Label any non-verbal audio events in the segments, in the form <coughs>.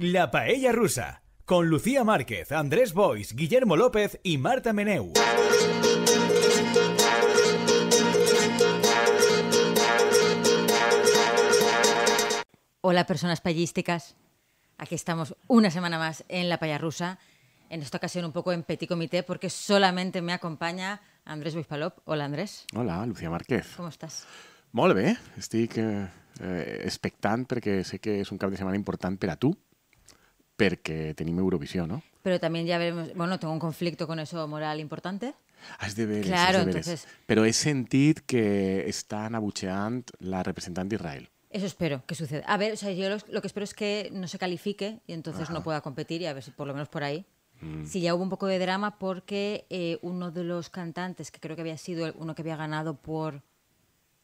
La Paella Rusa, con Lucía Márquez, Andrés Bois, Guillermo López y Marta Meneu. Hola personas payísticas, aquí estamos una semana más en La Paella Rusa, en esta ocasión un poco en petit comité porque solamente me acompaña Andrés Bois Palop. Hola Andrés. Hola Lucía Márquez. ¿Cómo estás? Molve, Estoy eh, eh, expectante porque sé que es un cambio de semana importante para tú. Porque tenía Eurovisión, no? Pero también ya veremos, bueno, tengo un conflicto con eso moral importante. Ah, es de claro, he sentido que están abucheando la representante de Israel. Eso espero que suceda. A ver, o sea, yo lo, que espero es que no se califique y entonces no pueda competir y a ver si por lo menos por ahí. Mm. Si ya hubo un poco de drama porque eh, uno de los cantantes, que creo que había sido uno que había ganado por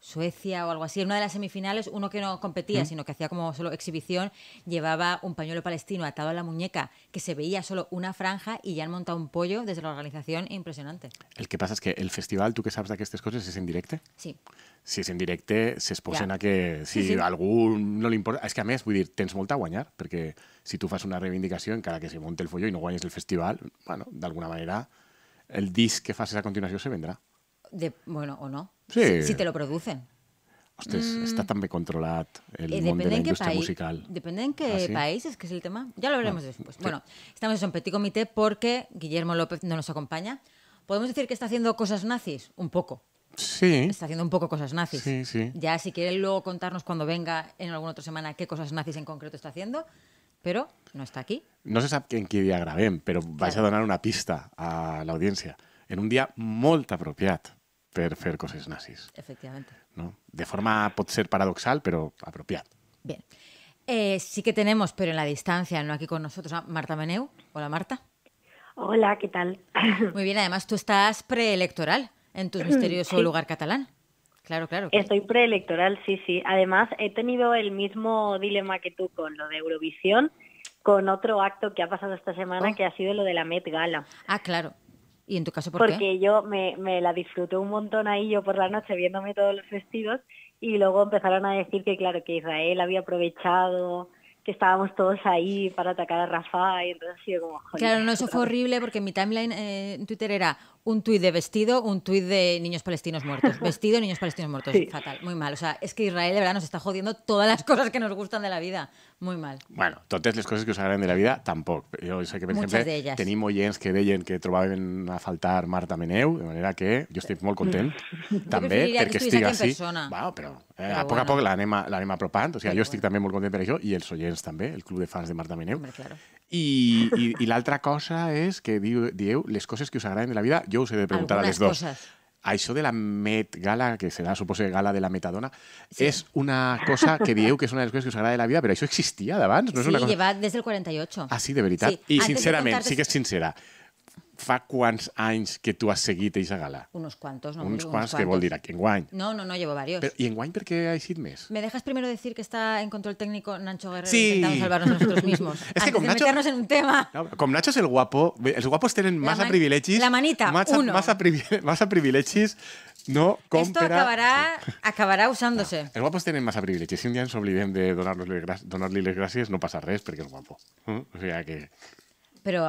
Suecia o algo así. En una de las semifinales, uno que no competía, ¿Mm? sino que hacía como solo exhibición, llevaba un pañuelo palestino atado a la muñeca, que se veía solo una franja y ya han montado un pollo desde la organización impresionante. El que pasa es que el festival, tú que sabes de estas cosas, es en directo? Sí. Si es en directo, se exposen a que si sí, algún no le importa... es que a mí es decir, tens molta a guañar porque si tú haces una reivindicación cada que se monte el pollo y no guañes el festival, bueno, de alguna manera el disc que haces a continuación se vendrá bueno, o no. Si, te lo producen. Mm. Está tan bien controlado el eh, musical. Depende en qué ¿Ah, país, es que es el tema. Ya lo veremos después. Bueno, estamos en Petit Comité porque Guillermo López no nos acompaña. ¿Podemos decir que está haciendo cosas nazis? Un poco. Sí. Está haciendo un poco cosas nazis. Sí, Ya, si quiere luego contarnos cuando venga en alguna otra semana qué cosas nazis en concreto está haciendo, pero no está aquí. No se sabe en qué día grabé, pero vais a donar una pista a la audiencia En un día muy apropiado perfer fer nazis. Efectivamente. No? De forma puede ser paradoxal, pero apropiada. Bien. Eh, sí que tenemos, pero en la distancia, no aquí con nosotros, a ah, Marta Meneu. Hola, Marta. Hola, ¿qué tal? <coughs> Muy bien, además tú estás preelectoral en tu <coughs> misterioso lugar catalán. Claro, claro. Estoy preelectoral, sí, sí. Además, he tenido el mismo dilema que tú con lo de Eurovisión, con otro acto que ha pasado esta semana, oh. que ha sido lo de la Met Gala. Ah, claro. ¿Y en tu caso por porque qué? Porque yo me, me, la disfruté un montón ahí yo por la noche viéndome todos los vestidos y luego empezaron a decir que claro, que Israel había aprovechado que estábamos todos ahí para atacar a Rafa y entonces ha sido como... claro, no, eso fue horrible porque mi timeline eh, en Twitter era un tuit de vestido, un tuit de niños palestinos muertos. <laughs> Vestido, niños palestinos muertos. Fatal, muy mal. O sea, es que Israel de verdad nos está jodiendo todas las cosas que nos gustan de la vida. Muy mal. Bueno, totes les coses que us agraden de la vida, tampoc. Jo sé que, per Muchas exemple, tenim oients que deien que trobaven a faltar Marta Meneu, de manera que jo estic molt content, mm. també, perquè estigui així. Bueno, però, eh, però a poc bueno. a poc l'anem apropant, o sigui, jo estic bueno. també molt content per això, i els oients també, el club de fans de Marta Meneu. Hombre, claro. I, i, i l'altra cosa és que dieu les coses que us agraden de la vida, jo us he de preguntar Algunes a les dues. Coses això de la Met Gala, que serà, suposo, Gala de la Metadona, sí. és una cosa que dieu que és una de les coses que us agrada de la vida, però això existia d'abans? No és una cosa... llevat des del 48. Ah, sí, de veritat? Sí. I Antes sincerament, sí que és sincera fa quants anys que tu has seguit eixa gala? Unos cuantos, no? Unos cuantos, que vol dir aquí, enguany. No, no, no, llevo varios. Pero, ¿Y enguany per què ha eixit més? ¿Me dejas primero decir que está en control técnico Nacho Guerrero sí. intentando salvarnos nosotros mismos? <laughs> es que antes de Nacho, meternos en un tema. No, com Nacho es el guapo, els guapos tenen la massa privilegis. La manita, massa, uno. Massa, privi <laughs> massa privilegis no compra... Esto acabará, sí. acabará usándose. No, els guapos tenen massa privilegis. Si un dia ens oblidem de donar-li les, gràcies, donar les gràcies, no passa res perquè és guapo. Mm? O sea que... Però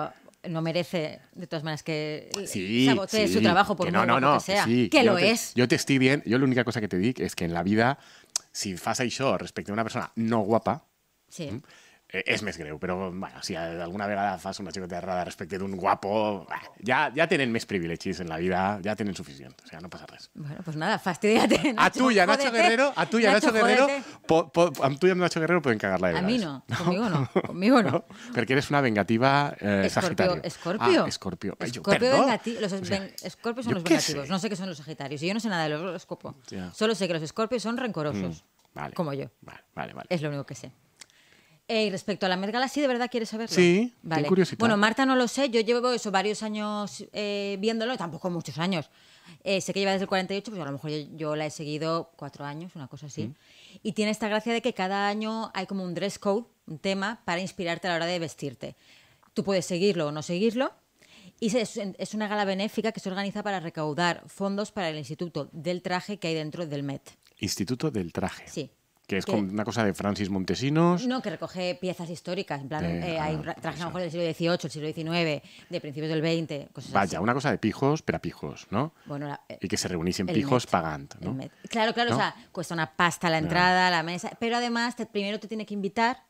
no merece, de todas maneras, que sí, sabotee su trabajo por no, no, no, que sea. que lo es. Yo te estoy bien. Yo la única cosa que te digo es que en la vida, si y show respecto a una persona no guapa, sí. Eh, es mes greu, pero bueno, si alguna vegada fas una xicota respecto de un guapo, Ya tienen tenen més en la vida, Ya tienen suficiente. o sea, no passa Bueno, pues nada, fastidiate. a tuya Nacho Guerrero, a tuya Nacho, Guerrero, a tuya Nacho Guerrero pueden cagar-la vida A mí ¿eh? no, conmigo <laughs> no, conmigo no. no perquè eres una vengativa eh, sagitario. Escorpio. Ah, escorpio. Escorpio vengativo. Los o escorpios son los vengativos, no sé qué son los sagitarios, yo no sé nada de los escopos. Solo sé que los escorpios son rencorosos, mm, vale, como yo. Vale, vale, vale. Es lo único que sé. Eh, y respecto a la Met Gala, ¿sí de verdad quieres saberlo? Sí, vale. curiosidad. Bueno, Marta no lo sé, yo llevo eso varios años eh, viéndolo, tampoco muchos años. Eh, sé que lleva desde el 48, pues a lo mejor yo, la he seguido cuatro años, una cosa así. Mm. Y tiene esta gracia de que cada año hay como un dress code, un tema, para inspirarte a la hora de vestirte. Tú puedes seguirlo o no seguirlo. Y es, es una gala benéfica que se organiza para recaudar fondos para el Instituto del Traje que hay dentro del Met. Instituto del Traje. Sí. Que es una cosa de Francis Montesinos. No, que recoge piezas históricas. En plan, eh, hay trajes a lo mejor del siglo XVIII, el siglo XIX, de principios del XX, Vaya, una cosa de pijos, pero a pijos, ¿no? y que se reuniesen pijos pagando, ¿no? Claro, claro, o sea, cuesta una pasta la entrada, la mesa, pero además primero te tiene que invitar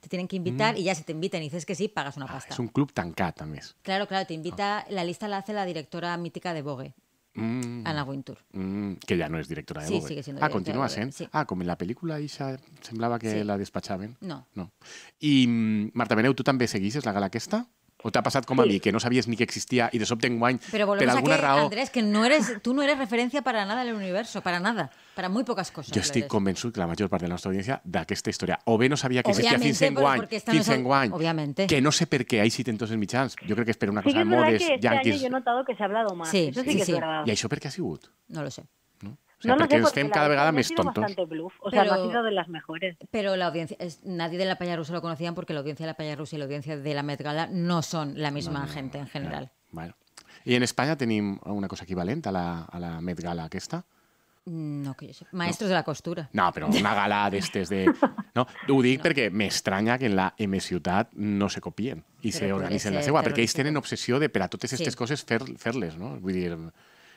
te tienen que invitar y ya se te invitan y dices que sí, pagas una ah, pasta. Es un club tan también. Claro, claro, te invita, ah. la lista la hace la directora mítica de Vogue. Mm. a la Wintour. Mm, que ya no es directora de sí, Ah, continúas ¿eh? Ah, como en la película se semblaba que la despachaban No. no. y mm, Marta Beneu, también seguís es la gala que está? O t'ha passat com a mí, que no sabías ni que existía y de sobte enguany, Pero volvemos per alguna a que, raó... Andrés, que no eres, tú no eres referencia para nada en el universo, para nada, para muy pocas cosas. Jo estic convençut que la major part de la nostra audiència d'aquesta història o bé no sabia que existia Obviamente, fins a enguany, porque fins Obviamente. que no sé per què hi ha 700 mitjans. Jo crec que és per una cosa sí, de modes, que este año yo he notado que se ha hablado más. Sí, Eso sí, sí, que sí. I això per què ha sigut? No lo sé. no porque, lo sé, porque cada vegada es tontos. Bluff. O sea, pero, ha sido de las mejores. Pero la audiencia, nadie de la rusa lo conocían porque la audiencia de la rusa y la audiencia de la Medgala Gala no son la misma gente en general. bueno y en España tenéis una cosa equivalente a la, a la Met Gala mm, No, que yo sé. Maestros de la costura. No, pero una <laughs> gala estos de... No, Udic, porque porque me extraña que en la M ciudad no se copien y se organicen la cegua, porque ahí tienen obsesión de pero a todos estas cosas cosas, fer no?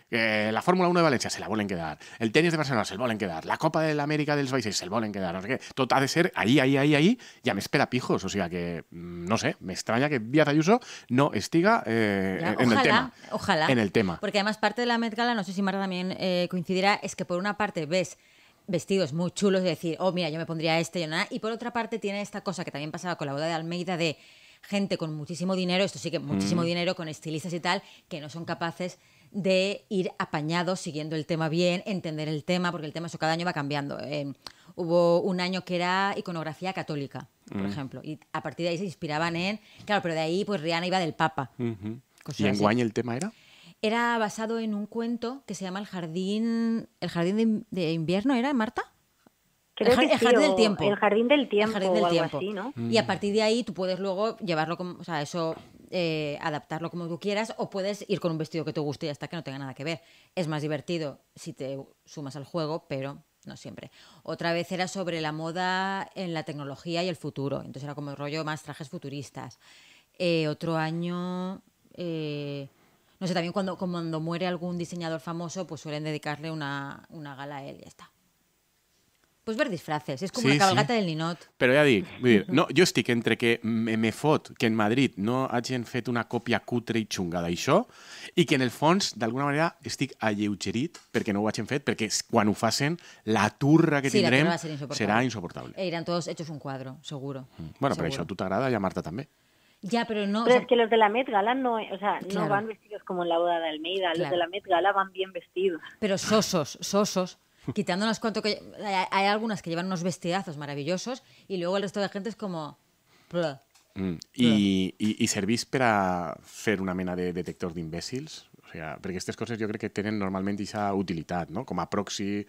la Fórmula 1 de Valencia se la vuelven quedar. El tenis de Barcelona se la vuelven quedar. La Copa de América del países se la vuelven quedar. Todo ha de ser ahí, ahí, ahí, ahí. Ya me espera pijos. O sea que, mm, no sé, me extraña que Vía Ayuso no estiga eh, en el tema. Ojalá. En el tema. Porque además parte de la mezcla no sé si Marta también eh, coincidirá, es que por una parte ves vestidos muy chulos y decir, oh, mira, yo me pondría este y nada. Y por otra parte tiene esta cosa que también pasaba con la boda de Almeida de gente con muchísimo dinero, esto sí que muchísimo mm. dinero, con estilistas y tal, que no son capaces de ir apañado siguiendo el tema bien, entender el tema, porque el tema eso cada año va cambiando. Eh, hubo un año que era iconografía católica, por mm. ejemplo, y a partir de ahí se inspiraban en, claro, pero de ahí pues Rihanna iba del Papa. ¿Y en el tema era? Era basado en un cuento que se llama El Jardín, el jardín de, Invierno, ¿era Marta? el, jardín del tiempo. El jardín del tiempo. ¿no? Y a partir de ahí tú puedes luego llevarlo como. O sea, eso eh, adaptarlo como tú quieras o puedes ir con un vestido que te guste y hasta que no tenga nada que ver. Es más divertido si te sumas al juego, pero no siempre. Otra vez era sobre la moda en la tecnología y el futuro, entonces era como el rollo más trajes futuristas. Eh, otro año, eh, no sé, también cuando, cuando muere algún diseñador famoso, pues suelen dedicarle una, una gala a él y ya está. Pots ver disfraces, és com sí, una cabalgata sí. del ninot. Però ja dic, vull dir, no, jo estic entre que me, me fot que en Madrid no hagin fet una còpia cutre i xunga d'això i que en el fons, d'alguna manera, estic alleugerit perquè no ho hagin fet, perquè quan ho facen, la turra que sí, tindrem insoportable. serà insoportable. Eh, iran tots hechos un quadro, seguro. Mm. Bueno, seguro. però això a tu t'agrada i a Marta també. Ya, pero no. Pero o sea, es que los de la Met Gala no, o sea, no van vestidos como en la boda de Almeida. Claro. Los de la Met Gala van bien vestidos. Pero sosos, sosos. <laughs> quitándonos cuanto que... Hay, hay, algunas que llevan unos vestidazos maravillosos y luego el resto de gente es como... Blah, mm. I, i, I servís per a fer una mena de detector d'imbècils? O sigui, perquè aquestes coses jo crec que tenen normalment aquesta utilitat, no? com a proxy,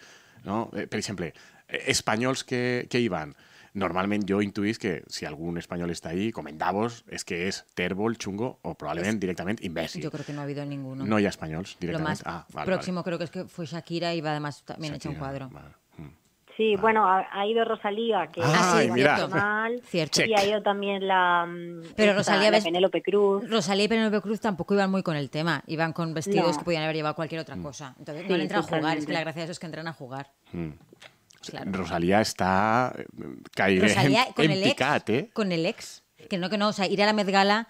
no? Eh, per exemple, eh, espanyols que, que hi van, normalmente yo intuís que si algún español está ahí, comentavos, es que es terbol, chungo o probablemente directamente imbécil. Yo creo que no ha habido ninguno. No hay españoles directamente. Lo más ah, próximo creo que es que fue Shakira y va además también hecho un cuadro. Hmm. Sí, bueno, ha, ido Rosalía, que ah, sí, Mal, <laughs> Cierto. y ha ido también la, mm, Pero Rosalía, Penélope Cruz. Rosalía y Penélope Cruz tampoco iban muy con el tema, iban con vestidos que podían haber llevado cualquier otra hmm. cosa. Entonces no le entran a jugar, es que la gracia de eso es que entran a jugar. Hmm. Rosalía está eh, caída con en, el ex, Con el ex. Que no, que no, o ir a la mezgala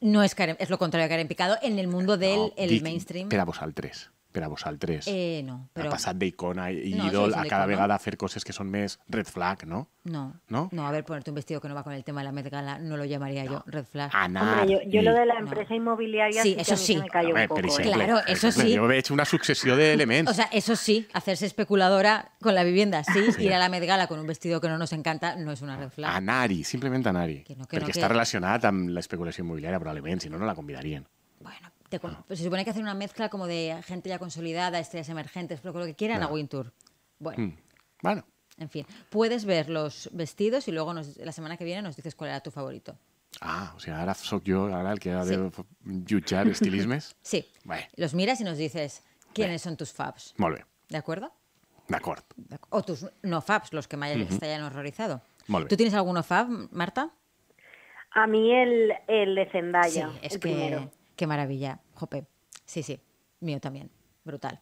no es, es lo contrario de en Picado en el mundo del mainstream el mainstream. al 3 era vos al 3. Eh, no, pero Ha ídol a cada vegada hacer cosas que son más red flag, no? No. ¿No? No, a ver, ponerte un vestido que no va con el tema de la med Gala, no lo llamaría yo red flag. A yo, lo de la empresa inmobiliaria sí, eso sí. me un poco. claro, eso sí. Yo he hecho una sucesión de elementos. O sea, eso sí, hacerse especuladora con la vivienda, sí. Ir a la med Gala con un vestido que no nos encanta no es una red flag. A Nari, simplemente a Nari. Porque está relacionada la especulación inmobiliaria probablemente, probablemente, si no, no la convidarían. Bueno, pues se supone que hacer una mezcla como de gente ya consolidada, estrellas emergentes, pero con lo que quieran a a Tour Bueno. Hmm. Bueno. En fin, puedes ver los vestidos y luego la semana que viene nos dices cuál era tu favorito. Ah, o sea, ahora soy yo, ahora el que ha de yuchar estilismes. <laughs> sí. Los miras y nos dices quiénes son tus fabs. Muy ¿De acuerdo? De acuerdo. O tus no fabs, los que me hayan, horrorizado. ¿Tú tienes alguno fab, Marta? A mí el, el de Zendaya. Sí, es que Qué maravilla, Jope. Sí, sí, mío también. Brutal.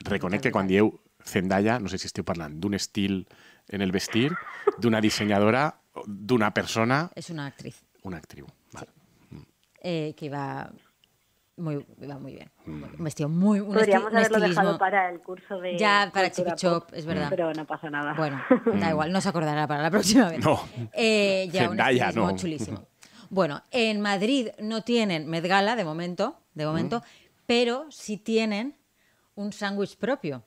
Reconecte cuando dieu Zendaya, no sé si estoy hablando de un estilo en el vestir, de una diseñadora, de una persona... Es una actriz. Una actriz, Vale. Eh, que iba muy, muy bien. Mm. Un vestido muy... Un Podríamos haberlo dejado para el curso de... Ya, para Chop, es verdad. Pero no pasa nada. Bueno, <laughs> da igual, no se acordará para la próxima vez. No. Eh, Zendaya, un no. chulísimo. Bueno, en Madrid no tienen medgala de momento, de momento, pero sí tienen un sándwich propio.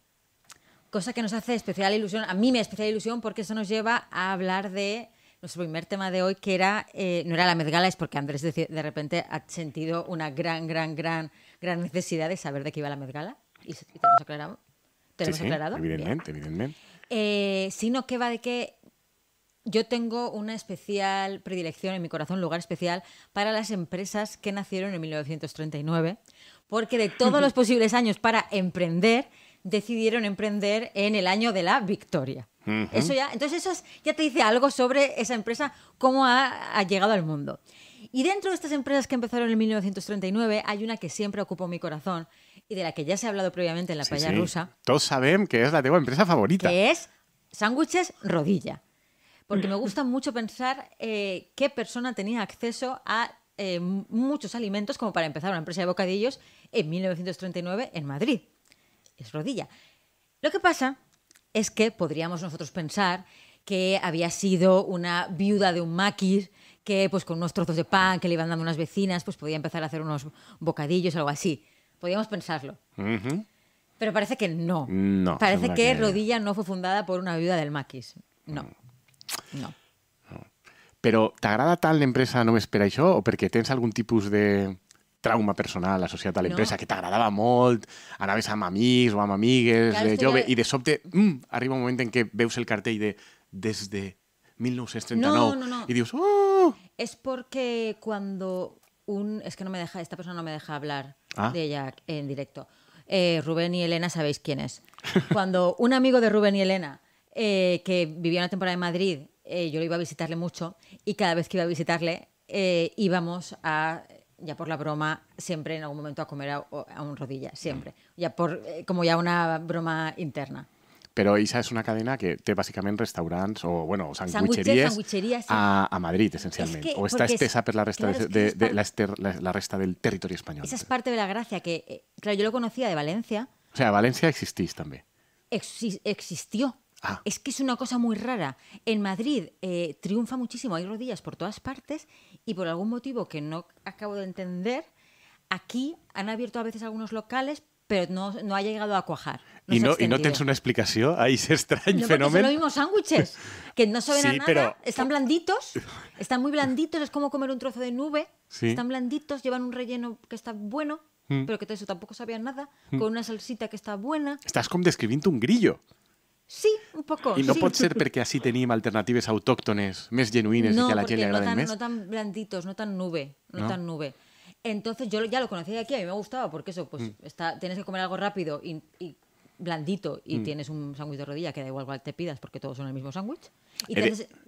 Cosa que nos hace especial ilusión, a mí me hace especial ilusión porque eso nos lleva a hablar de nuestro primer tema de hoy, que era, eh, no era la medgala, es porque Andrés de, repente ha sentido una gran, gran, gran, gran necesidad de saber de qué iba la medgala. Y, aclarado. sí, evidentemente, evidentemente. Eh, sino que va de que yo tengo una especial predilección en mi corazón, un lugar especial para las empresas que nacieron en 1939, porque de todos los <laughs> posibles años para emprender, decidieron emprender en el año de la victoria. ya, entonces eso ya te dice algo sobre esa empresa, cómo ha, llegado al mundo. Y dentro de estas empresas que empezaron en 1939, hay una que siempre ocupó mi corazón y de la que ya se ha hablado previamente en la playa rusa. Todos sabemos que es la tengo empresa favorita. Que es Sándwiches Rodilla porque me <laughs> gusta mucho pensar eh, qué persona tenía acceso a eh, muchos alimentos como para empezar una empresa de bocadillos en 1939 en Madrid. Es rodilla. Lo que pasa es que podríamos nosotros pensar que había sido una viuda de un maquis que pues con unos trozos de pan que le iban dando unas vecinas pues podía empezar a hacer unos bocadillos algo así. Podíamos pensarlo. Pero parece que no. parece que Rodilla no fue fundada por una viuda del maquis. No. No. ¿Pero te agrada tal empresa, no me esperáis yo o porque tens algún tipo de trauma personal asociado a tal empresa que te molt, anaves a amics o a amigues de jove y de sobte mm, arriba un momento en que veus el cartel de desde de 1939 no, no, no. y dices, Es oh! porque cuando un... Es que no me deja, esta persona no me deja hablar ah. de ella en directo. Eh, Rubén y Elena sabéis quién es. Cuando un amigo de Rubén y Elena eh, que vivía una temporada en Madrid, eh, yo lo iba a visitarle mucho y cada vez que iba a visitarle eh, íbamos a, ya por la broma, siempre en algún momento a comer a, un rodilla, siempre, ya por, como ya una broma interna. Pero Isa es una cadena que básicamente restaurantes restaurantes o, bueno, sanguitxeries a, a Madrid, esencialmente. o está estesa es, la resta, la, resta del territorio español. Esa es parte de la gracia, que, claro, yo lo conocía de Valencia. O sea, Valencia existís también. existió, Ah. Es que es una cosa muy rara. En Madrid eh, triunfa muchísimo, hay rodillas por todas partes y por algún motivo que no acabo de entender, aquí han abierto a veces algunos locales, pero no, no ha llegado a cuajar. y no, y no tens una explicación ahí, se extraño fenómeno. No, vimos sándwiches, que no saben a nada, están blanditos, <laughs> están muy blanditos, es como comer un trozo de nube, están blanditos, llevan un relleno que está bueno, mm. pero que eso tampoco sabía nada, mm. con una salsita que está buena. Estás como describiendo un grillo. Sí, un poco. Y no puede ser <laughs> porque así teníamos alternativas autóctones más genuines. y que a la gent li no tan, blanditos, no tan nube, no, tan nube. Entonces yo ya lo conocía de aquí, a mí me gustaba porque eso, pues mm. está, tienes que comer algo rápido y, blandito y mm. tienes un sándwich de rodilla que da igual cuál te pidas porque todos son el mismo sándwich. he,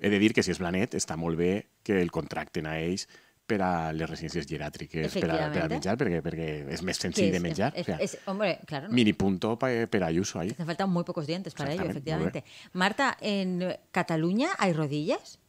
de, que si es blanet está muy que el contracten a ells espera le residencias residències para per a, per es menjar, de menjar. es, hombre, claro, Mini punto per, hay uso ahí. Te faltan muy pocos dientes para ello, efectivamente. Marta, ¿en Cataluña hay rodillas?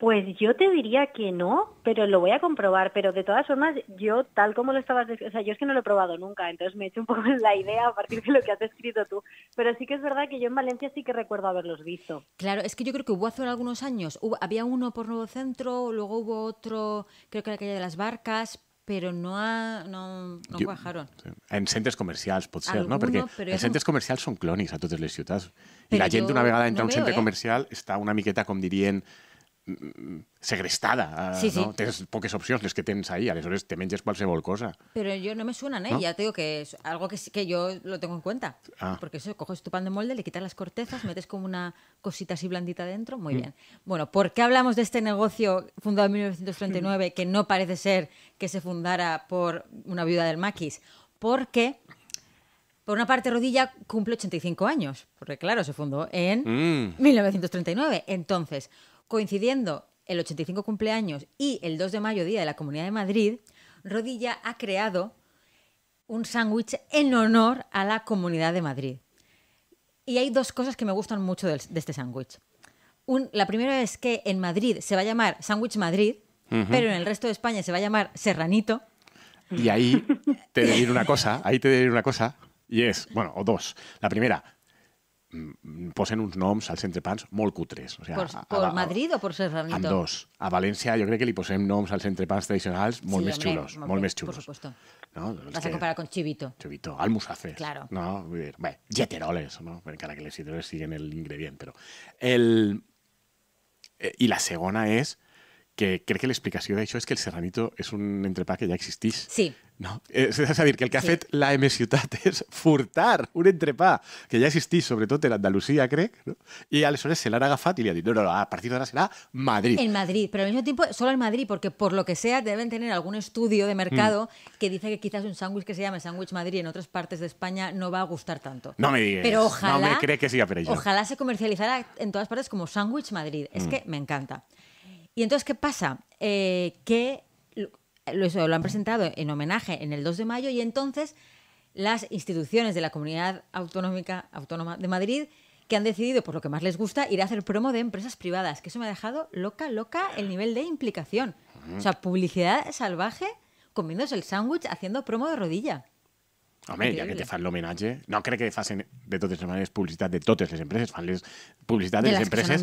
Pues yo te diría que no, pero lo voy a comprobar. Pero de todas formas, yo tal como lo estabas diciendo, o sea, yo es que no lo he probado nunca, entonces me he hecho un poco <laughs> la idea a partir de lo que has escrito tú. Pero sí que es verdad que yo en Valencia sí que recuerdo haberlos visto. Claro, es que yo creo que hubo hace algunos años, había uno por Nuevo Centro, luego hubo otro, creo que en la calle de las Barcas, pero no, ha, no, no En centros comerciales, puede ser, no? Porque en centros comerciales son son a todos las ciudades. Y la gente una vegada entra a un centro eh. comercial, está una miqueta, como dirían segrestada. Sí, no? opciones Tens que tienes ahí, aleshores te menges se cosa. Pero yo no me suenan, ¿eh? Ya te digo que es algo que, que yo lo tengo en cuenta. Ah. Porque eso, coges tu pan de molde, le quitas las cortezas, metes como una cosita así blandita dentro, muy mm. bien. Bueno, ¿por qué hablamos de este negocio fundado en 1939 mm. que no parece ser que se fundara por una viuda del maquis? Porque... Por una parte, Rodilla cumple 85 años, porque claro, se fundó en 1939. Mm. Entonces, Coincidiendo el 85 cumpleaños y el 2 de mayo, Día de la Comunidad de Madrid, Rodilla ha creado un sándwich en honor a la Comunidad de Madrid. Y hay dos cosas que me gustan mucho de, este sándwich. La primera es que en Madrid se va a llamar Sándwich Madrid, pero en el resto de España se va a llamar Serranito. Y ahí te diré una cosa, ahí te una cosa, y es, bueno, o dos. La primera, Mm, posen uns noms als entrepans molt cutres. O sigui, por, a, a, a, Madrid o por Serranito? En dos. A València jo crec que li posem noms als entrepans tradicionals molt sí, més xulos. Molt, molt més xulos. Por supuesto. No? Doncs Vas a comparar con Chivito. Chivito, almusafes. Claro. No? Vull dir, bé, lleteroles, no? encara que les lleteroles siguen l'ingredient, però... El... Eh, I la segona és que cree que la explicación de hecho es que el Serranito es un entrepá que ya existís. Sí. No? es a que el que la M Ciutat <laughs> furtar un entrepá que ya existís, sobre todo en Andalucía, cree, no? a aleshores se la agafat y y ha no, no, a partir de ahora será Madrid. En Madrid, pero al mismo tiempo solo en Madrid, porque por lo que sea deben tener algún estudio de mercado mm. que dice que quizás un sándwich que se llame sándwich Madrid en otras partes de España no va a gustar tanto. No me digas. Pero ojalá, no me cree que siga por ello. Ojalá se comercializara en todas partes como sándwich Madrid. Es mm. que me encanta. Y entonces, ¿qué pasa? Eh, que lo, han presentado en homenaje en el 2 de mayo y entonces las instituciones de la Comunidad Autonómica Autónoma de Madrid que han decidido, por lo que más les gusta, ir a hacer promo de empresas privadas, que eso me ha dejado loca, loca el nivel de implicación. O sea, publicidad salvaje comiéndose el sándwich haciendo promo de rodilla. Hombre, ya que te fan homenaje, no cree que hacen de todas las maneras publicidad de todas las empresas, fan publicidad de, las empresas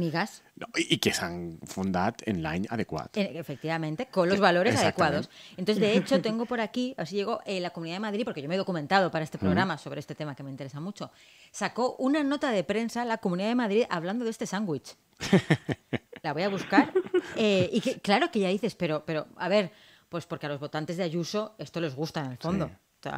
y que se han fundado en line adecuado. Eh, efectivamente, con los valores adecuados. Entonces, de hecho, <laughs> tengo por aquí, así llegó eh, la Comunidad de Madrid, porque yo me he documentado para este programa sobre este tema que me interesa mucho, sacó una nota de prensa la Comunidad de Madrid hablando de este sándwich. <laughs> la voy a buscar. Eh, y claro que ya dices, pero, pero, a ver, pues porque a los votantes de Ayuso esto les gusta en el fondo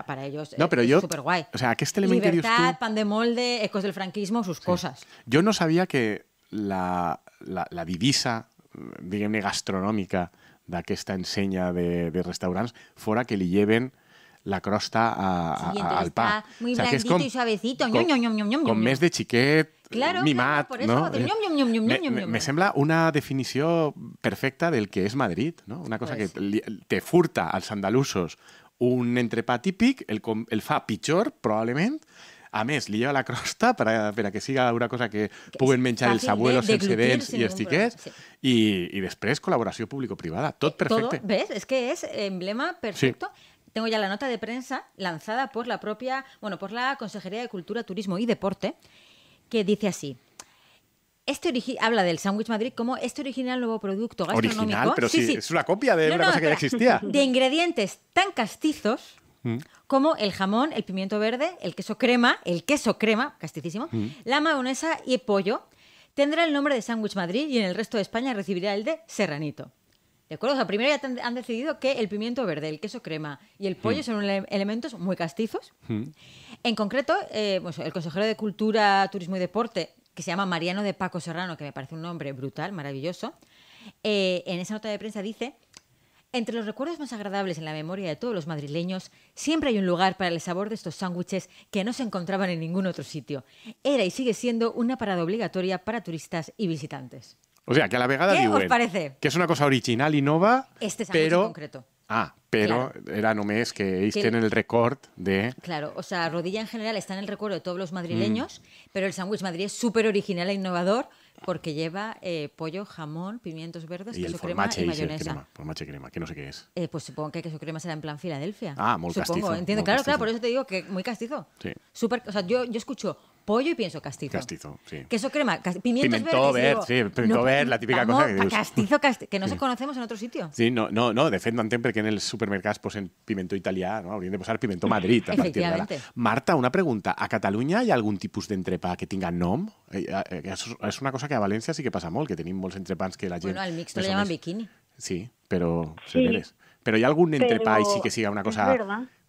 para ellos pero es yo, súper guay. O sea, este elemento Libertad, tú? pan de molde, ecos del franquismo, sus cosas. Yo no sabía que la, divisa, digamos, gastronómica de esta enseña de, de restaurantes fuera que le lleven la crosta al pan Muy blandito y suavecito. Con, mes de chiquet, claro, mimat, me, me, una definición perfecta del que es Madrid, Una cosa pues que te furta a los andalusos un entrepà típic, el, fa pichor, probablemente. a mes li lleva la crosta para que siga una cosa que, pueden puguen menjar els abuelos de, y y Y i els público público-privada. Tot perfecte. Todo, ¿Ves? Es que es emblema perfecto. Tengo ya la nota de prensa lanzada por la propia, bueno, por la Consejería de Cultura, Turismo y Deporte, que dice así. Este habla del sándwich Madrid como este original nuevo producto gastronómico. Original, pero sí, es una copia de una cosa que ya existía. <laughs> De ingredientes tan castizos mm. como el jamón, el pimiento verde, el queso crema, el queso crema, casticísimo, mm. la mayonesa y el pollo, tendrá el nombre de sándwich Madrid y en el resto de España recibirá el de serranito. ¿De acuerdo? O sea, primero ya han decidido que el pimiento verde, el queso crema y el pollo mm. son elementos muy castizos. En concreto, eh, pues, el consejero de Cultura, Turismo y Deporte que se llama Mariano de Paco Serrano, que me parece un nombre brutal, maravilloso, eh, en esa nota de prensa dice, entre los recuerdos más agradables en la memoria de todos los madrileños, siempre hay un lugar para el sabor de estos sándwiches que no se encontraban en ningún otro sitio. Era y sigue siendo una parada obligatoria para turistas y visitantes. O sea, que a la vegada ¿Qué os parece? que es una cosa original y este pero... concreto Ah, pero era només que tiene el récord de... Claro, o sea, Rodilla en general está en el recuerdo de todos los madrileños, mm. pero el sándwich madrid es súper original e innovador porque lleva eh, pollo, jamón, pimientos verdes, y queso el crema y mayonesa. Crema, y crema, que no sé qué es. Eh, pues supongo que queso crema será en plan Filadelfia. Ah, muy supongo, castizo, Entiendo, claro, claro, por eso te digo que muy castizo. Sí. Super, o sea, yo, yo escucho pollo y pienso castizo. Castizo, sí. Queso crema, pimientos Pimentó Verde, sí, pimiento la típica cosa que dices. Castizo, castizo, que no se conocemos en otro sitio. Sí, no, no, no, defendan siempre que en el supermercado posen pues, pimiento italiano, habrían de pasar pimiento <laughs> Madrid. A Efectivamente. De la... Marta, una pregunta. ¿A Cataluña hay algún tipo de entrepa que tenga nom? Eh, eh, es una cosa que a Valencia sí que pasa mol que teníamos entrepans que la gente... Bueno, al mixto le llaman bikini. Sí, pero... Sí. Pero ¿hay algún y y sí que siga una cosa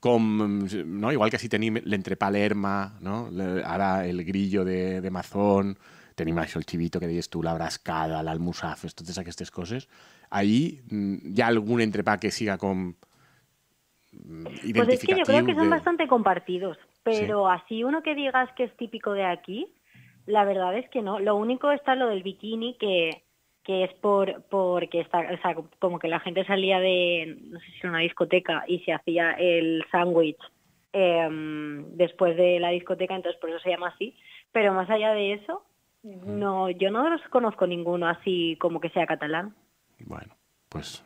no? igual que si el Lerma, no? ahora el grillo de, de Mazón, tení más el chivito que dices tú, la brascada, el que estas cosas ahí mm, ya algún entrepa que siga con mm, Pues es que yo creo que son bastante compartidos, pero así uno que digas que es típico de aquí, la verdad es que no. Lo único está lo del bikini que que es por porque está, como que la gente salía de, no sé si una discoteca y se hacía el sándwich eh, después de la discoteca, entonces por eso se llama así. Pero más allá de eso, no, yo no los conozco ninguno así como que sea catalán. Bueno, pues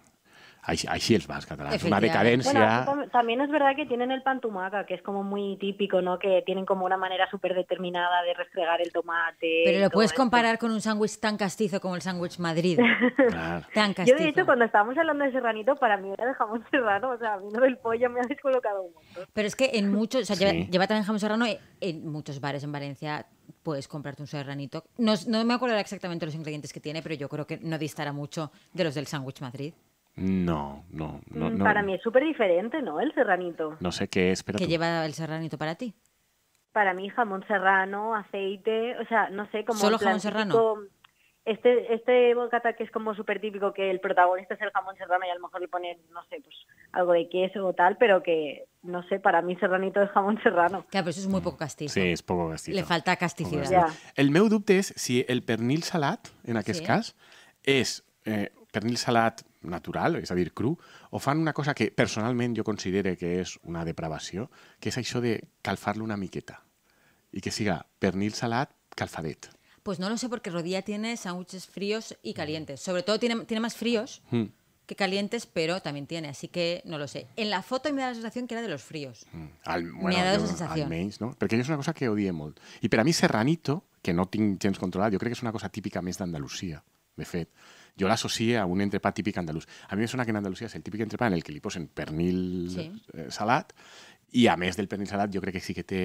hay, sí es más catalán es una decadencia... también es verdad que tienen el pantumaca que es como muy típico, ¿no? Que tienen como una manera súper determinada de restregar el tomate... Pero lo puedes comparar con un sándwich tan castizo como el sándwich Madrid. <laughs> Yo, de hecho, cuando estábamos hablando de serranito, para mí era de jamón serrano, o sea, a mí no del pollo me ha descolocado un montón. Pero es que en muchos, o sea, lleva, también jamón serrano e-, en, muchos bares en Valencia, puedes comprarte un serranito. No, no me acuerdo exactamente los ingredientes que tiene, pero yo creo que no distará mucho de los del sándwich Madrid. No, no, mm, no. Para mí es súper diferente, ¿no? El serranito. No sé qué es, pero. ¿Qué lleva el serranito para ti? Para mí, jamón serrano, aceite, o sea, no sé cómo. ¿Solo jamón serrano? Este, este bocata que es como súper típico, que el protagonista es el jamón serrano y a lo mejor le ponen, no sé, pues algo de queso o tal, pero que, no sé, para mí serranito es jamón serrano. Claro, pero eso es muy poco castizo. Sí, es poco castizo. Le falta casticidad. El meu es si el pernil salat, en aquest cas, eh, pernil salat natural, és a dir, cru, o fan una cosa que personalment jo considere que és una depravació, que és això de calfar-lo una miqueta i que siga pernil salat calfadet. Pues no lo sé porque Rodilla tiene sándwiches fríos y calientes. Sobre todo tiene, tiene más fríos mm. que calientes, pero también tiene, así que no lo sé. En la foto me da la sensación que era de los fríos. Mm. Al, bueno, me ha dado jo, la sensación. Almenys, no? Perquè és una cosa que odié molt. I per a mi serranito, que no tinc gens controlat, jo crec que és una cosa típica més d'Andalusia, de fet yo la asocié a un entrepà típic andaluz. A mí me suena que en Andalucía es el típic entrepà en el que li posen pernil sí. eh, salat i a més del pernil salat jo crec que sí que té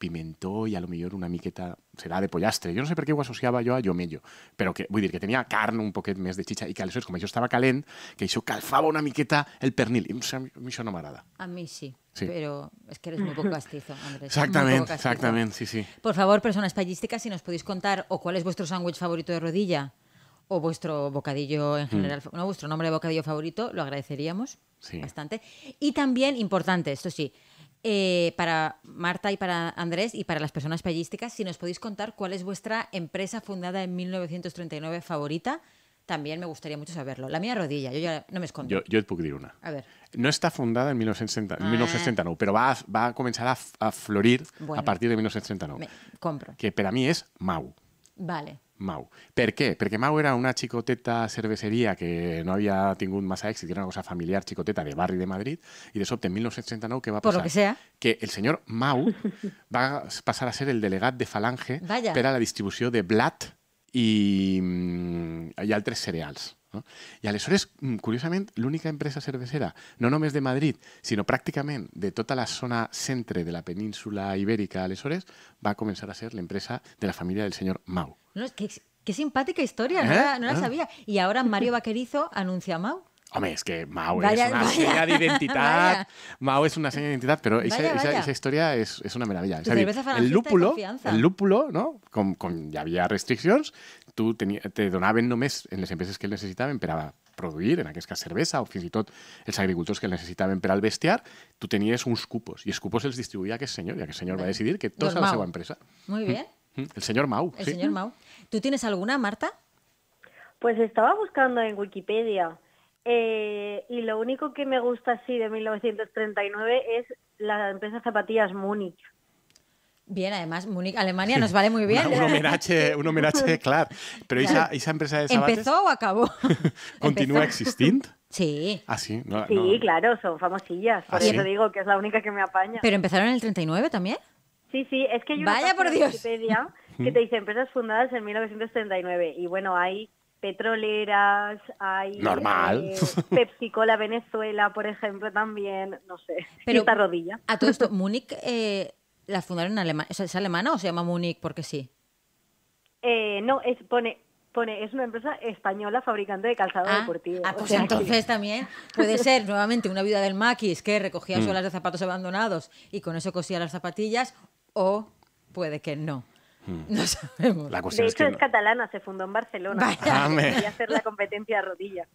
pimentó i a lo millor una miqueta serà de pollastre. Jo no sé per què ho associava jo a llomello, però que, vull dir que tenia carn un poquet més de xitxa i que aleshores, com això estava calent, que això calfava una miqueta el pernil. I a mi això no m'agrada. A mi sí. Sí. Pero es que eres muy poco castizo, Andrés. Exactamente, castizo. exactamente, sí, sí. Por favor, personas payísticas, si nos podéis contar o cuál es vuestro sándwich favorito de rodilla vuestro bocadillo en mm. general, vuestro nombre de bocadillo favorito, lo agradeceríamos bastante. Y también, importante, esto sí, eh, para Marta y para Andrés y para las personas payísticas, si nos podéis contar cuál es vuestra empresa fundada en 1939 favorita, también me gustaría mucho saberlo. La mía rodilla, yo ya no me escondo. Yo, yo te una. A ver. No está fundada en 1960, pero 1969, pero va, a comenzar a, a florir a partir de 1969. Me compro. Que para mí es Mau. Vale. Mau. ¿Por qué? Porque Mau era una chicoteta cervecería que no había tingut massa éxito, era una cosa familiar chicoteta de barrio de Madrid, y de sobte en 1969 ¿qué va a Por que, sea. que el señor Mau va a pasar a ser el delegado de Falange para la distribución de blat y i mm, altres cereals. Y I mm, curiosamente, la única empresa cervecera, no només de Madrid, sino prácticamente de toda la zona centre de la península ibérica aleshores, va a comenzar a ser la empresa de la familia del señor Mau. No, es que, qué simpática historia, no, ¿Eh? la, ¿Eh? sabía. Y ahora Mario Vaquerizo anuncia a Mau. Hombre, es que Mau es una seña de identidad. Mau es una seña de identidad, pero esa, esa, historia es, es, una maravilla. el lúpulo, el lúpulo, ¿no? Con, con ya había restricciones. tú te no mes en las empresas que necesitaban pero a produir, en que cerveza cerveza, o fins i tot els agricultors que el necessitaven per al bestiar, tú tenías unos cupos, Y els cupos els distribuía aquest señor ya que senyor señor va decidir que tota a la seva empresa... Muy bien. El señor Mau. El señor ¿Tú tienes alguna, Marta? Pues estaba buscando en Wikipedia eh, y lo único que me gusta así de 1939 es la empresa zapatillas Múnich. Bien, además, Múnich, Alemania nos <laughs> vale muy bien. un homenaje, <laughs> claro. Pero Esa, empresa de ¿Empezó o acabó? <laughs> ¿Continúa existiendo? Sí. Ah, sí. sí, claro, son famosillas. Por ¿Ah, eso digo que es la única que me apaña. ¿Pero empezaron en el 39 también? Sí, sí, es que yo Vaya por Wikipedia <laughs> que te dice empresas fundadas en 1939 y bueno, hay petroleras, hay Normal. Eh, Pepsi Cola Venezuela, por ejemplo, también, no sé, Pero, esta rodilla. A todo esto, <laughs> Múnich eh, la fundaron en Alemania, ¿es alemana o se llama Múnich porque sí? Eh, no, es, pone es una empresa española fabricante de calzado ah, deportivo. Ah, pues entonces también puede ser <laughs> nuevamente una vida del maquis que recogía mm. suelas de zapatos abandonados y con eso cosía las zapatillas, o puede que no. Hmm. <laughs> No sabemos. La cuestión de hecho, es, catalana, se fundó en Barcelona. Vaya. hacer <laughs> la competencia a rodilla.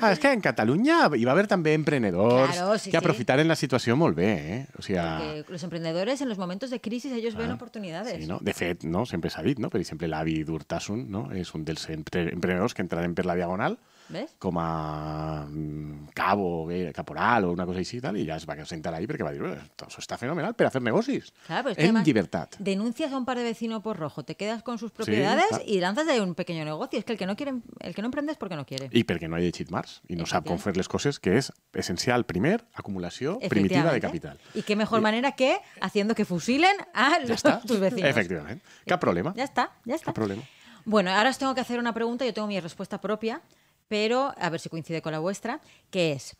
Ah, es que en Cataluña iba a haber también emprendedores. que sí. la situación volver eh? O sea... los emprendedores en los momentos de crisis ellos ven ah, oportunidades. De FED, no? Siempre es siempre no? siempre siempre Labi Durtasun no? Es un de los emprendedores que entra en Perla Diagonal como a mm, cabo, eh, caporal o una cosa así y tal, y ya es va sentar ahí porque va dir, eso está fenomenal, pero hacer negocios claro, pues en libertad. Denuncias a un par de vecinos por rojo, te quedas con sus propiedades y lanzas de un pequeño negocio. Es que el que no quiere, el que no emprende es porque no quiere. Y porque no hay de y y no sabe com cosas que es esencial primer, acumulación primitiva de capital. Y qué mejor manera que haciendo que fusilen a tus vecinos. Efectivamente. Qué problema. Ya está, ya está. problema. Bueno, ahora os tengo que hacer una pregunta, yo tengo mi respuesta propia, pero a ver si coincide con la vuestra, que es,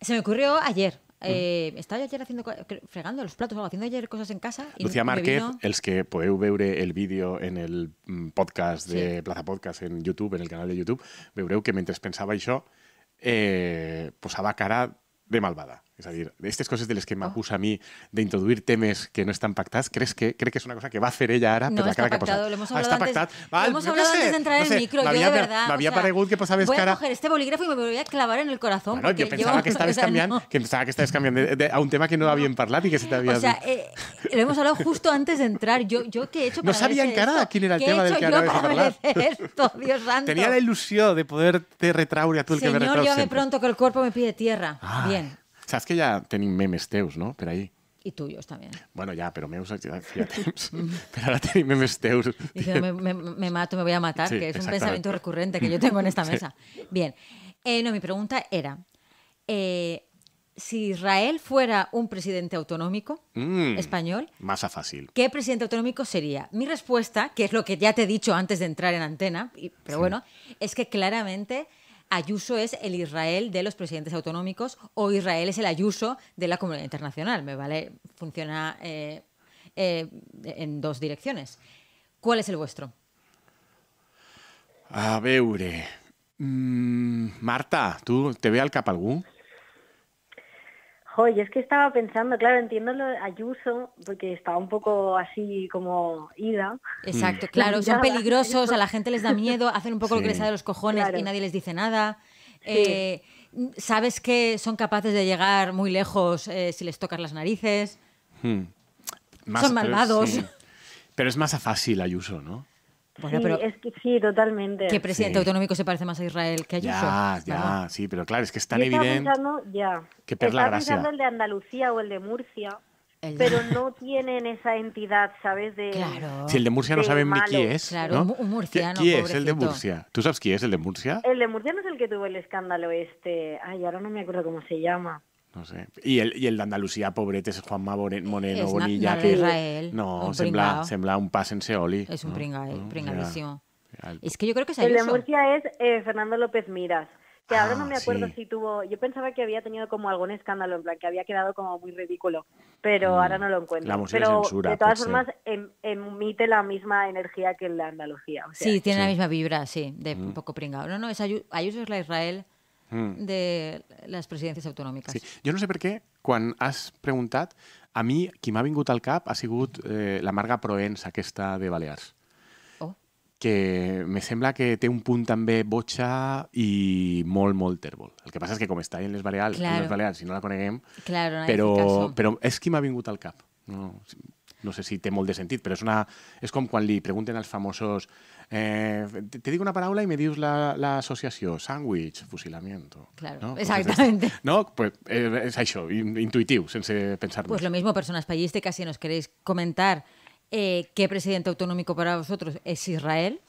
se me ocurrió ayer, mm. eh, estaba ayer haciendo, fregando los platos, haciendo ayer cosas en casa. Lucía Márquez, el que eu pues, veure el vídeo en el mm, podcast de Plaza Podcast en YouTube, en el canal de YouTube, veureu que mientras pensaba yo, eh, estaba cara de malvada. Es decir, estas cosas del de las que oh. mí, oh. a de introducir temes que no están pactados, ¿crees que, es que es una cosa que va a hacer ella ahora? no, está pactado, que ha pasado? Lo hemos ah, está antes, hemos hablado antes de entrar en el micro, yo de verdad. Me había sea, que voy cara... a coger este bolígrafo y me voy a clavar en el corazón. Bueno, yo pensaba que <laughs> estabas cambiando, que pensaba que estabas cambiando de, a un tema que no, había bien parlar y que se te había... O sea, eh, lo hemos hablado justo antes de entrar. Yo, yo ¿qué he hecho para No sabía en cara quién era el tema del que ara de parlar. Esto, Dios santo. Tenía la ilusión de poderte retraure a todo el que me retrausen. Señor, llévame pronto que el cuerpo me pide tierra. Ah. Bien. Sabes que ya tienen memes teus, no?, Pero ahí y tuyos, también. Bueno, ya, pero me Pero temps. tenéis memes teus. Dice, me, mato, me voy a matar, que es un pensamiento recurrente que yo tengo en esta mesa. Bien. Eh, no, mi pregunta era... Eh, si Israel fuera un presidente autonómico mm, español, más fácil. ¿Qué presidente autonómico sería? Mi respuesta, que es lo que ya te he dicho antes de entrar en antena, pero bueno, es que claramente Ayuso es el Israel de los presidentes autonómicos o Israel es el Ayuso de la comunidad internacional. Me vale, funciona eh, eh, en dos direcciones. ¿Cuál es el vuestro? A beure mm, Marta, ¿tú te ve al capalgún? Joder, es que estaba pensando, claro, entiendo Ayuso, porque estaba un poco así como ida. Exacto, claro, son peligrosos, a la gente les da miedo, hacen un poco lo que les da de los cojones y nadie les dice nada. Eh, sabes que son capaces de llegar muy lejos eh, si les tocas las narices. Hmm. son malvados. pero es más fácil Ayuso, ¿no? sí, es que, sí, totalmente. ¿Qué presidente autonómico se parece más a Israel que a Ya, ya, sí, pero claro, es que es tan evidente que Perla Gracia. pensando el de Andalucía o el de Murcia, pero no tienen esa entidad, ¿sabes? De, Si el de Murcia no sabe ni quién es. Claro, un murciano. ¿Quién es el de Murcia? ¿Tú sabes quién es el de Murcia? El de Murcia no es el que tuvo el escándalo este. Ay, ahora no me acuerdo cómo se llama. No sé. Y el, y el pobrete, es es Juanma Moreno Bonilla. que... Israel. No, sembla, sembla un pas en Seoli. Es un pringadísimo. Es que yo creo que es El de Murcia es eh, Fernando López Miras, que ahora no ah, me acuerdo si tuvo, yo pensaba que había tenido como algún escándalo, en plan que había quedado como muy ridículo, pero mm. ahora no lo encuentro. La música pero censura, de todas pues, formas em, emite la misma energía que el de Andalucía. Sí, tiene la misma vibra, sí, de mm. un poco pringado. No, no, es Ayuso, Ayuso es la Israel mm. de les presidències autonòmiques. Sí. Jo no sé per què, quan has preguntat, a mi qui m'ha vingut al cap ha sigut eh, la Marga Proens, aquesta de Balears Oh. que me sembla que té un punt també botxa i molt, molt tèrbol. El que passa és que com està en les Balears, claro. en les Balears si no la coneguem, claro, no però, però és qui m'ha vingut al cap. No, no sé si te molde de sentido, pero es una, es com quan li pregunten famosos eh, te digo una parábola y me dius la, asociación, sándwich, fusilamiento. Claro, exactamente. No, pues es eh, eso, això, intuitivo intuitiu, pensar Pues lo mismo, personas payísticas, si nos queréis comentar eh, qué presidente autonómico para vosotros es Israel,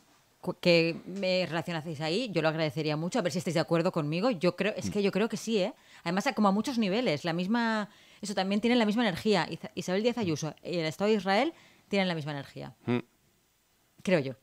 qué me hacéis ahí, yo lo agradecería mucho, a ver si estáis de acuerdo conmigo. Yo creo, es mm. que yo creo que sí, ¿eh? Además, como a muchos niveles, la misma eso también tienen la misma energía. Isabel Díaz Ayuso y el Estado de Israel tienen la misma energía. Mm. Creo yo.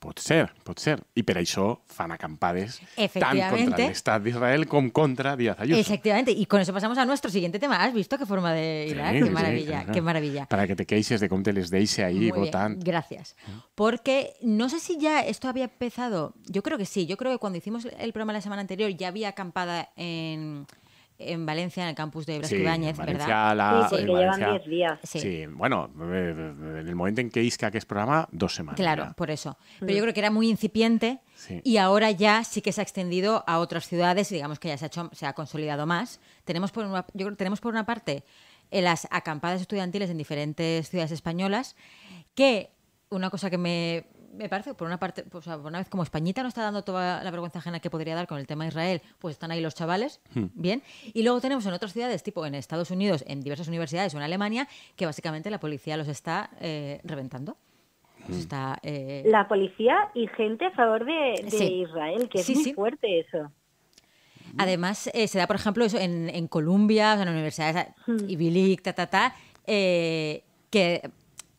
Puede ser, puede ser. Y Peraiso, fanacampades. fan acampades contra el Estado de Israel con contra Díaz Ayuso. Exactamente. Y con eso pasamos a nuestro siguiente tema. ¿Has visto qué forma de ir, qué maravilla, qué maravilla. Para que te quejes de cómo te les deis ahí votan. Gracias. Mm. Porque no sé si ya esto había empezado. Yo creo que sí. Yo creo que cuando hicimos el programa la semana anterior ya había acampada en en Valencia, en el campus de Blasco Ibáñez, ¿verdad? sí, que llevan 10 días. Sí. bueno, eh, eh, en el momento en que Isca, que es programa, dos semanas. Claro, por eso. Pero yo mm. creo que era muy incipiente y ahora ya sí que se ha extendido a otras ciudades, y digamos que ya se ha, hecho, se ha consolidado más. Tenemos por una, yo tenemos por una parte eh, las acampadas estudiantiles en diferentes ciudades españolas que una cosa que me me parece, por una parte, pues, una vez como Españita no está dando toda la vergüenza ajena que podría dar con el tema de Israel, pues están ahí los chavales, hmm. bien. Y luego tenemos en otras ciudades, tipo en Estados Unidos, en diversas universidades o en Alemania, que básicamente la policía los está eh, reventando. Hmm. está, eh, La policía y gente a favor de, Israel, que es muy fuerte eso. Además, eh, se da, por ejemplo, eso en, en Colombia, en universidades, y hmm. ta, ta, ta, que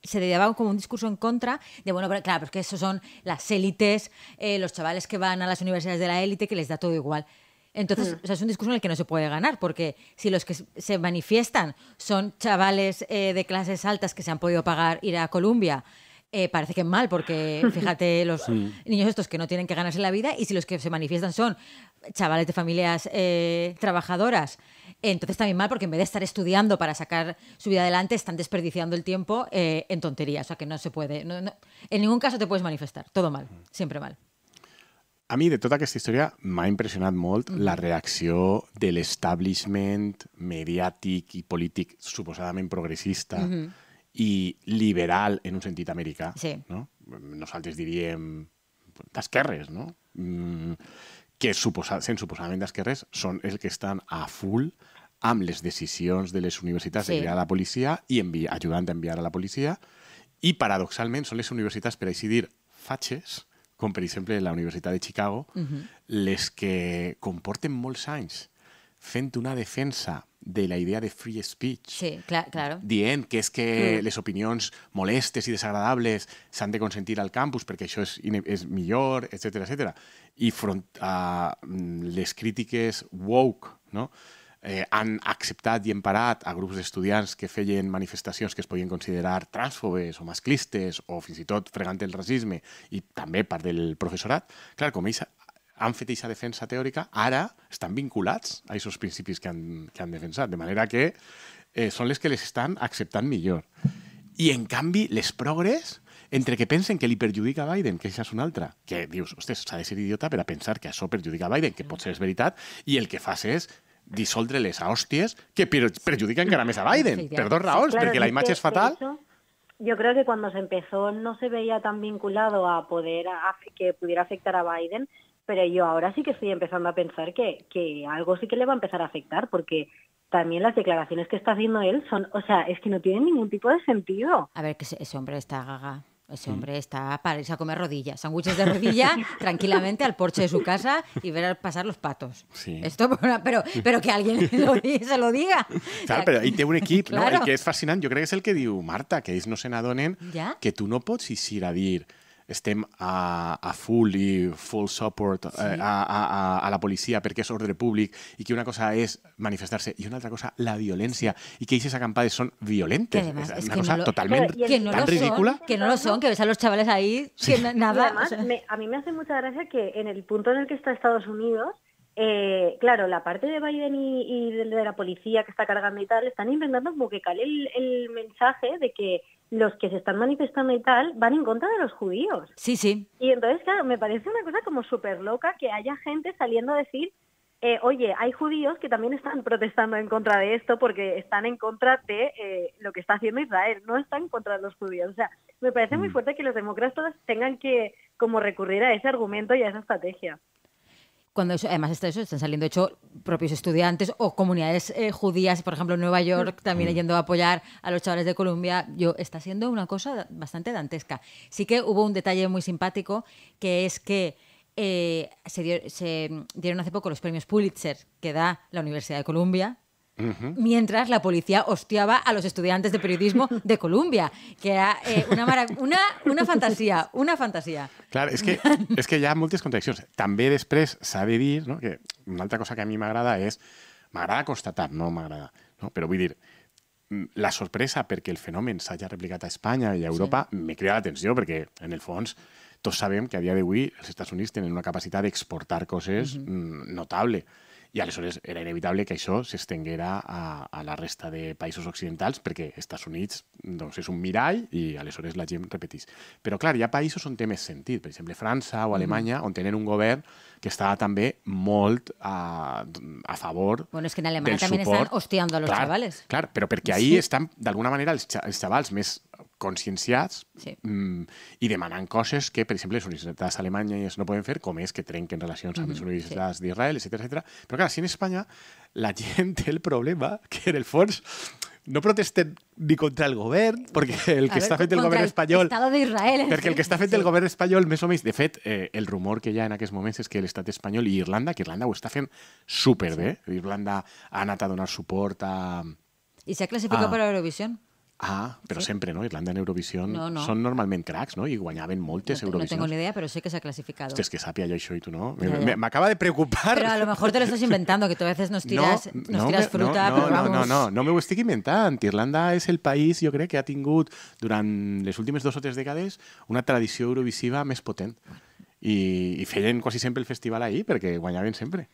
se daba como un discurso en contra de, bueno, pero, claro, porque eso son las élites, eh, los chavales que van a las universidades de la élite, que les da todo igual. Entonces, mm. es un discurso en el que no se puede ganar, porque si los que se manifiestan son chavales eh, de clases altas que se han podido pagar ir a Colombia, eh, parece que es mal, porque <laughs> fíjate los niños estos que no tienen que ganarse la vida y si los que se manifiestan son chavales de familias eh, trabajadoras, entonces también mal, porque en vez de estar estudiando para sacar su vida adelante, están desperdiciando el tiempo eh, en tonterías, o sea que no se puede, no, en ningún caso te puedes manifestar, todo mal, siempre mal. A mí, de toda esta historia, me ha impresionado mucho la reacción del establishment mediático y político suposadamente progresista. i liberal en un sentit americà. Sí. No? Nosaltres diríem d'esquerres, no? Mm, que suposa, sent suposadament d'esquerres són els que estan a full amb les decisions de les universitats sí. d'enviar a la policia i envi ajudant a enviar a la policia i paradoxalment són les universitats, per així dir, fatxes, com per exemple la Universitat de Chicago, uh -huh. les que comporten molts anys fent una defensa de la idea de free speech. Sí, cl claro. Dient que és que mm. les opinions molestes i desagradables s'han de consentir al campus perquè això és, és millor, etc etc. I front a mm, les crítiques woke, no? eh, han acceptat i emparat a grups d'estudiants que feien manifestacions que es podien considerar transfobes o masclistes o fins i tot fregant el racisme i també part del professorat, clar, com ells han defensa teórica, ahora están vinculados a esos principios que han, que han de manera que eh, son los que les están aceptando mejor. Y, en cambio, les progres, entre que pensen que el perjudica a Biden, que esa es una altra, que dios usted sabe ser idiota pero pensar que eso perjudica a Biden, que ser es verdad, y el que hace es disolverles a hostias que perjudican encara més a Biden, Perdón, Raúl, porque la imagen es fatal... Yo creo que cuando se empezó no se veía tan vinculado a poder que pudiera afectar a Biden, pero yo ahora sí que estoy empezando a pensar que, algo sí que le va a empezar a afectar, porque también las declaraciones que está haciendo él son, o sea, es que no tienen ningún tipo de sentido. A ver, que ese hombre está gaga. Ese mm. hombre está para irse a comer rodillas, sándwiches de rodilla, <laughs> tranquilamente al porche de su casa y ver pasar los patos. Sí. Esto, pero, pero que alguien <laughs> lo, se lo diga. Claro, pero hay un equipo, no? El que es fascinante, yo creo que es el que dijo, Marta, que es no se n'adonen que tú no puedes ir a decir estén a, full y full support eh, a, la policía porque es orden público y que una cosa es manifestarse y una otra cosa la violencia. ¿Y que aquestes acampades són ¿Son Además, es, una cosa totalmente tan ridícula. que no lo son, que ves a los chavales ahí nada. Además, a mí me hace mucha gracia que en el punto en el que está Estados Unidos eh, claro, la parte de Biden y, de la policía que está cargando y tal, están inventando como que cale el mensaje de que los que se están manifestando y tal van en contra de los judíos. Sí, sí. Y entonces, claro, me parece una cosa como súper loca que haya gente saliendo a decir, eh, oye, hay judíos que también están <laughs> protestando en contra de esto porque están en contra de eh, lo que está haciendo Israel, no están en contra de los judíos. O sea, me parece muy mm. fuerte que los demócratas tengan que como recurrir a ese argumento y a esa estrategia cuando además está eso, están saliendo hecho propios estudiantes o comunidades eh, judías, por ejemplo en Nueva York, mm. también mm. yendo a apoyar a los chavales de Colombia. Yo, está siendo una cosa bastante dantesca. Sí que hubo un detalle muy simpático que es que eh, se, se dieron hace poco los premios Pulitzer que da la Universidad de Columbia, uh -huh. mientras la policía hostiaba a los estudiantes de periodismo de Colombia, que era eh, una, una, una fantasía, una fantasía. Claro, es que, es que ya múltiples contradicciones. También después sabe decir, no, que una otra cosa que a agrada es, me agrada constatar, no me agrada, no? pero voy a decir, mm, la sorpresa porque el se haya replicado a España y a Europa sí. me la atención porque en el fondo todos sabemos que a día de hoy los Estados Unidos tienen una de exportar cosas uh -huh. Mm, notable i aleshores era inevitable que això s'estenguera a, a la resta de països occidentals perquè als Estats Units doncs, és un mirall i aleshores la gent repetís. Però clar, hi ha països on té més sentit, per exemple França o mhm. Alemanya, mm -hmm. on tenen un govern que està també molt a, a favor Bueno, és que en Alemanya també suport. estan hostiant a los clar, chavales. Clar, però perquè ahir sí. estan d'alguna manera els, xavals més conscienciats sí. mm, i demanant coses que, per exemple, les universitats alemanyes no poden fer, com és que trenquen relacions amb mm -hmm, les universitats sí. d'Israel, etc etc. Però si en España la <laughs> gente, el problema, que en el Force no protesten ni contra el gobierno, porque el que está frente al gobierno español... Estado de Israel. Porque el que está <laughs> frente al gobierno español, me De fet, eh, el rumor que ya en aquellos momentos es que el Estado español y Irlanda, que Irlanda o está súper súper Irlanda ha atado una suporta. y se ha clasificado para eurovisión Ah, pero sí. siempre, ¿no? Irlanda en Eurovisión no, no. son normalmente cracks, ¿no? Y guañaban moltes no, No tengo ni idea, pero sé que se ha clasificado. Hostia, es que sabía yo y tú no. Me, ya, ya. Me, acaba de preocupar. Pero a lo mejor te lo estás inventando, que tú a veces nos tiras, no, nos tiras fruta, pero vamos... No, no, no, no me ho estic inventant. Irlanda es el país, yo creo, que ha tingut durant les últimes dos o tres dècades una tradició eurovisiva més potent. I, i feien quasi sempre el festival ahí perquè guanyaven sempre.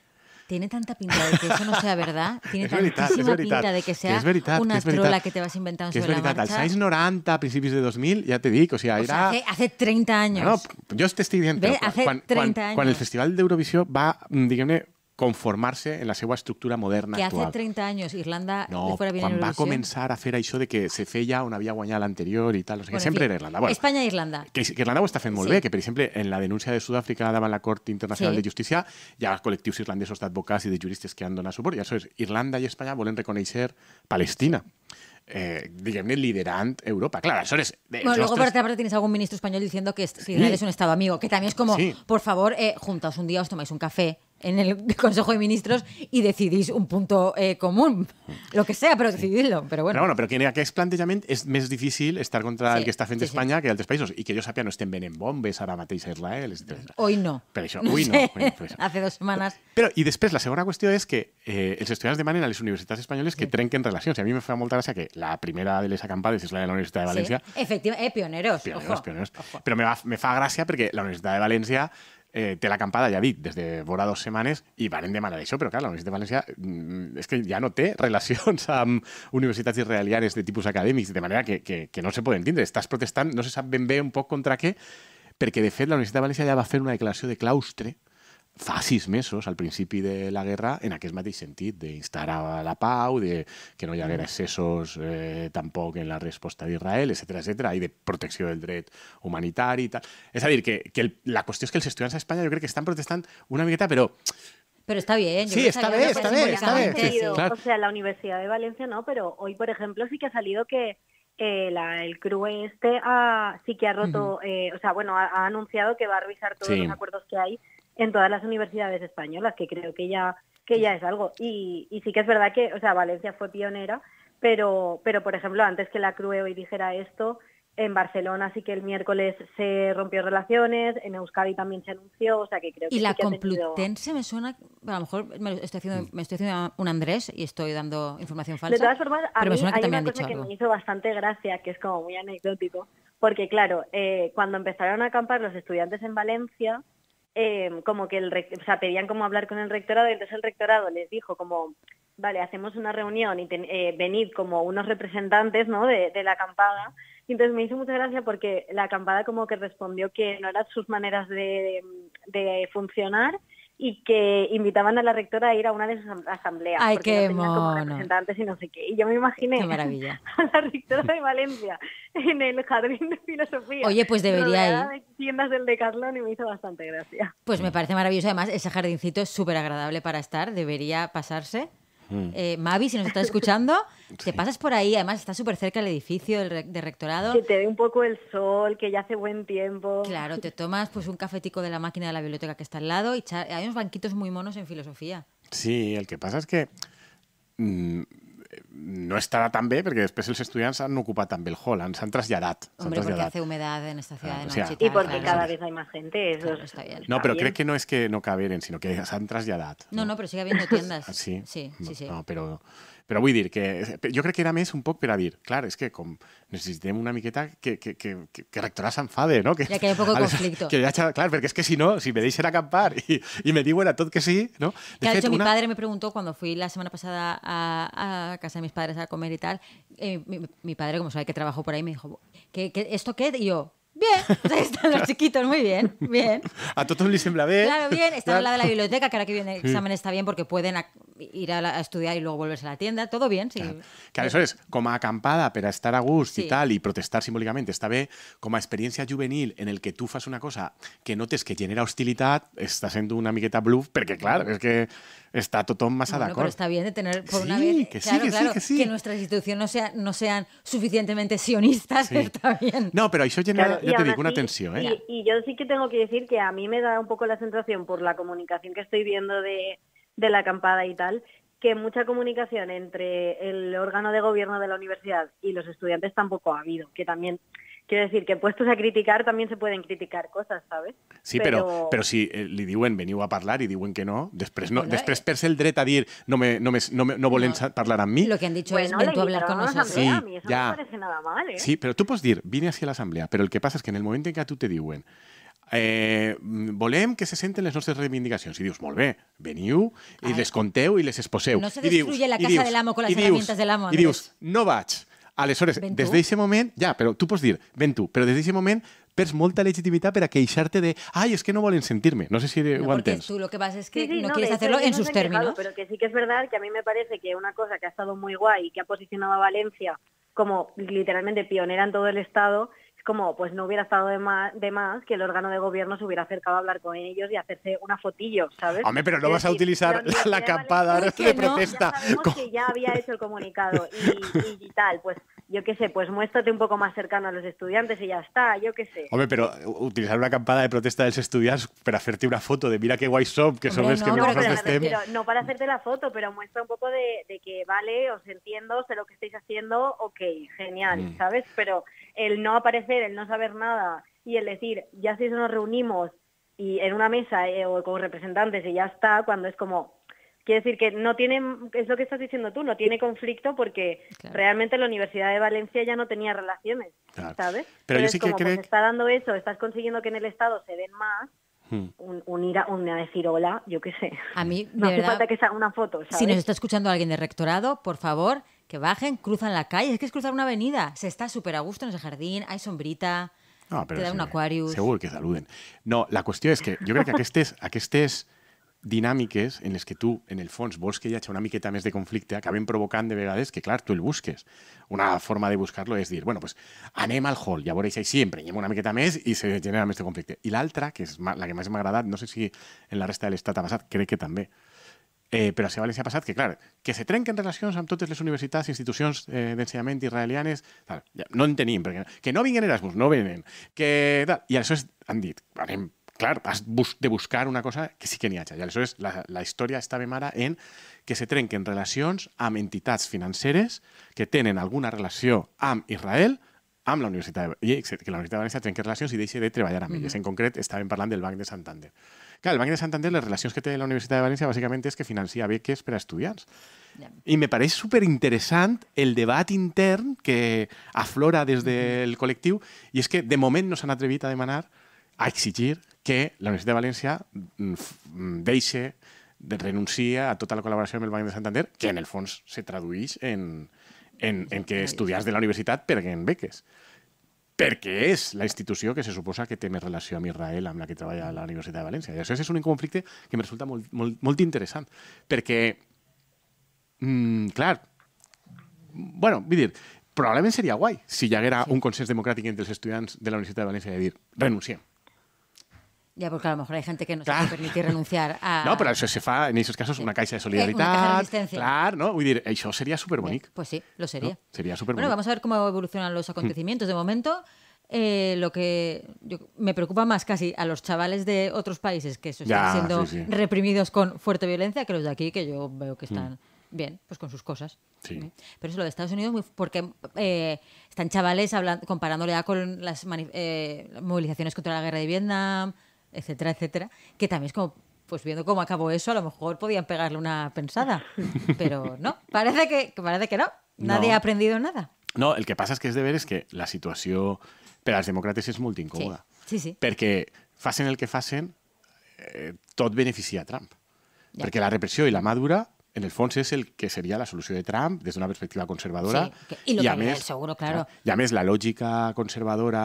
Tiene tanta pinta de que eso no sea verdad. <laughs> Tiene tantísima pinta de que sea una trola que te vas inventando sobre la Es verdad, anys 90, a principios de 2000, ya te digo, o sea, era... hace, 30 años. No, yo estoy estoy dient... hace 30 años. Cuando el Festival de Eurovisión va, mm, dígame conformarse en la seva estructura moderna que actual. Que hace 30 años Irlanda no, fuera bien a va començar a hacer eso de que se feia una vía guañal anterior y tal, o sigui, era Irlanda. Bueno, Espanya e Irlanda. Que, que Irlanda ho està que por ejemplo, en la denuncia de Sudáfrica daba la Corte Internacional de Justicia, ya colectivos col·lectius irlandesos d'advocats y de juristas que andan a su eso es Irlanda y España volen reconocer Palestina. a eh, liderant Europa. Claro, eso es... Bueno, luego por parte tienes algún ministro español diciendo que Israel es un Estado amigo, que también es como, por favor, eh, juntaos un día, os tomáis un café, en el <laughs> Consejo de Ministros y decidís un punto eh, común, lo que sea, pero decididlo. Pero bueno, pero, bueno, pero que en planteamiento es es difícil estar contra el que está frente a España que que otros países. Y que yo sabía, no bien en bombes ahora matéis a Israel. Hoy no. no pues <laughs> Hace dos semanas. Pero y después la segunda cuestión es que eh, estudiantes de manera a las universidades españolas que trenquen relación a mí me a molta gracia que la primera de les acampades es la de la Universidad de Valencia... Sí, eh, pioneros. Pero me, me fa gracia porque la Universidad de Valencia... eh, té l'acampada, ja dic, des de vora dues setmanes, i varen demanar això, però clar, la Universitat de València mm, és que ja no té <laughs> relacions amb universitats israelianes de tipus acadèmics, de manera que, que, que no se poden entendre. Estàs protestant, no se sap ben bé un poc contra què, perquè de fet la Universitat de València ja va fer una declaració de claustre fa al principio de la guerra, en aquest mateix de instar a la pau, de que no haya mm. excesos eh, tampoco en la respuesta de Israel, etcétera, etcétera, y de protección del derecho humanitario y tal. Es decir, que, la cuestión es que los estudiantes a España, yo creo que están protestando una miqueta, pero... Pero está bien. Eh? sí, está bien, está bien, O sea, la Universidad de Valencia no, pero hoy, por ejemplo, sí que ha salido que eh, el CRUE este sí que ha roto, o sea, bueno, ha, anunciado que va a revisar todos los acuerdos que hay en todas las universidades españolas, que creo que ya, que ya es algo. Y, sí que es verdad que, o sea, Valencia fue pionera, pero, pero por ejemplo, antes que la CRUE hoy dijera esto, en Barcelona sí que el miércoles se rompió relaciones, en Euskadi también se anunció, o sea que creo que... Y la Complutense me suena, a lo mejor me estoy haciendo, mm. me estoy haciendo un Andrés y estoy dando información falsa. De todas formas, a mí hay una cosa que me hizo bastante gracia, que es como muy anecdótico, porque claro, eh, cuando empezaron a acampar los estudiantes en Valencia, Em, como que el o pedían como hablar con el rectorado y entonces el rectorado les dijo como, vale, hacemos una reunión y eh, venid como unos representantes ¿no? de, la acampada. Y entonces me hizo mucha gracia porque la acampada como que respondió que no eran sus maneras de, de funcionar y que invitaban a la rectora a ir a una de sus asambleas. Ay, qué y no sé qué. yo me imaginé maravilla. <laughs> a la rectora de Valencia en el jardín de filosofía. Oye, pues debería ir. De tiendas del Decathlon y me hizo bastante gracia. Pues me parece maravilloso. Además, ese jardincito es súper agradable para estar. Debería pasarse. Mm. Eh, Mavi, si nos estás escuchando, te pasas por ahí, además está súper cerca el edificio de rectorado. Que te ve un poco el sol, que ya hace buen tiempo. Claro, te tomas pues un cafetico de la máquina de la biblioteca que está al lado y hay unos banquitos muy monos en filosofía. Sí, el que pasa es que mm, no estará tan bien, porque después los estudiantes no ocupan tan bien el hall, han traslladat. Hombre, porque hace humedad en esta ciudad de noche. y, porque cada vez hay más gente. Eso No, pero cree que no es que no caberen, sino que han y No, no, no, pero sigue habiendo tiendas. Sí? Ah, sí, sí, sí. No, pero... Pero voy a decir que eh, yo creo que era mes un poco, pero a claro claro, es que con una miqueta que, que, que, que, no? Que, ya <laughs> que hay un poco Que que si no, si me a acampar y me digo a todo que sí, no? De hecho, mi padre me preguntó cuando fui la semana pasada a, casa de mis padres a comer y tal, eh, mi, padre, como sabe que trabajo por ahí, me dijo, esto qué? Y yo, Bien, <laughs> están los chiquitos, muy bien, bien. A todos les sembra Claro, bien, Está al lado de la <laughs> biblioteca, que ahora que viene el examen está bien porque pueden ir a, estudiar y luego volverse a la tienda, todo bien. Sí. Claro. eso es, como acampada a estar a gusto y tal, y protestar simbólicamente, esta vez como experiencia juvenil en el que tú haces una cosa que notes que genera hostilidad, estás siendo una amigueta bluff, porque claro, es que está todo más bueno, Pero está bien de tener por una vez que, claro, sí, que, sí. que nuestra institución no, sea, no sean suficientemente sionistas, <laughs> está bien. No, pero eso genera... ¿eh? Y, yo sí que tengo que decir que a mí me da un poco la sensación por la comunicación que estoy viendo de, de la acampada y tal, que mucha comunicación entre el órgano de gobierno de la universidad y los estudiantes tampoco ha habido, que también Quiero decir que puestos a criticar también se pueden criticar cosas, ¿sabes? Sí, pero, pero, si eh, li a hablar y en que no, después no, después eh. el derecho a dir no, me, no, me, no, volen parlar Lo que han dicho es ven a hablar con nosotros. Sí, a mí eso no parece nada mal, ¿eh? Sí, pero tú puedes decir, vine hacia la asamblea, pero el que pasa es que en el momento en que a tú te diuen eh, mm, volem que se senten las nostres reivindicacions. I dius, molt bé, y les conteo y les exposeu. No se destruye la casa del amo con las herramientas del amo. I dius, no vaig, Aleshores, desde ese momento, ya, pero tú puedes decir, ven tú, pero desde ese momento moment perds molta legitimidad para de, ay, es que no a sentirme. No sé si no, lo tú lo que pasa es que no, quieres hacerlo en sus términos. pero que sí que es verdad que a mí me parece que una cosa que ha estado muy guay y que ha posicionado a Valencia como literalmente pionera en todo el Estado como pues no hubiera estado de más, de más que el órgano de gobierno se hubiera acercado a hablar con ellos y hacerse una fotillo, ¿sabes? Hombre, pero no vas a utilizar la, la, de, protesta. ya que ya había hecho el comunicado y tal, pues yo qué sé, pues muéstrate un poco más cercano a los estudiantes y ya está, yo qué sé. Hombre, pero utilizar una campada de protesta de los estudiantes para hacerte una foto de mira qué guay shop, que son los que no, menos pero, no para hacerte la foto, pero muestra un poco de, que vale, os entiendo, sé lo que estáis haciendo, ok, genial, mm. ¿sabes? Pero el no aparecer, el no saber nada y el decir, ya si nos reunimos y en una mesa eh, o con representantes y ya está, cuando es como, Quiere decir que no tiene, es lo que estás diciendo tú, no tiene conflicto porque realmente la Universidad de Valencia ya no tenía relaciones, ¿sabes? Pero, yo sí que creo... está dando eso, estás consiguiendo que en el Estado se den más, hmm. Un, ir a, decir hola, yo qué sé. A mí, <laughs> no hace falta que sea una foto. Si nos está escuchando alguien del rectorado, por favor, que bajen, cruzan la calle. Es que es cruzar una avenida. Se está súper a gusto en ese jardín, hay sombrita, te da un acuario. Seguro que saluden. No, la cuestión es que yo creo que a que estés dinámicas en las que tú, en el fons, vols que hi hagi una miqueta mes de conflicte, acaben provocando, de vegades que, claro, tú el busques. Una forma de buscarlo es decir, bueno, pues, anem al hall, llavors siempre, emprenyem una miqueta mes y se genera més de Y la otra, que es la que más me agradat, no sé si en la resta del l'estat ha passat, crec que también, pero eh, però a València ha passat que, claro, que se trenquen relacions amb totes les universitats, institucions eh, d'ensenyament israelianes, tal, no en que no vienen Erasmus, no venen, que tal, eso es, han dit, anem clar, has bus de buscar una cosa que sí que n'hi hagi. I aleshores la, la història està mare en que se trenquen relacions amb entitats financeres que tenen alguna relació amb Israel, amb la Universitat de València, que la Universitat de València trenqui relacions i deixi de treballar amb elles. Mm -hmm. En concret, estàvem parlant del Banc de Santander. Clar, el Banc de Santander, les relacions que té la Universitat de València bàsicament és que financia beques per a estudiants. Yeah. I me pareix superinteressant el debat intern que aflora des mm-hmm. del mm -hmm. col·lectiu i és que de moment no s'han atrevit a demanar a exigir que la Universitat de València mm, mm, deixe de renuncia a tota la col·laboració amb el Banc de Santander, que en el fons se tradueix en, en, en que estudiants de la universitat perguen beques. Perquè és la institució que se suposa que té més relació amb Israel, amb la que treballa la Universitat de València. I això és un conflicte que em resulta molt, molt, molt interessant. Perquè, mmm, clar, bueno, vull dir, probablement seria guai si hi haguera sí. un consens democràtic entre els estudiants de la Universitat de València de dir renunciem Ya, porque a lo mejor hay gente que no se puede permitir renunciar a... <laughs> No, pero eso se fa, en esos casos, una eh, caixa de eh, solidaridad. Una caja de Claro, no? eso sería súper bonito Pues sí, lo sería. Sería superbonic. Bueno, vamos a ver cómo evolucionan los hmm. acontecimientos. De momento, eh, lo que me preocupa más casi a los chavales de otros países que eso están siendo reprimidos con fuerte violencia que los de aquí, que yo veo que hmm. están... Bien, pues con sus cosas. Sí. Pero eso lo de Estados Unidos, porque están chavales comparándole ya con las movilizaciones contra la guerra de Vietnam, etcétera, etcétera, que también es como, pues viendo cómo acabó eso, a lo mejor podían pegarle una pensada, <laughs> pero no, parece que, parece que no, nadie ha aprendido nada. No, el que pasa es que es de ver es que la situación para los demócratas es muy incómoda. Sí, sí. Porque, hacen el que hacen, eh, todo beneficia a Trump. Porque la represión y la madura... en el fons és el que seria la solució de Trump des d'una perspectiva conservadora. Sí, que, i, i, a més, seguro, claro. I a més, la lògica conservadora,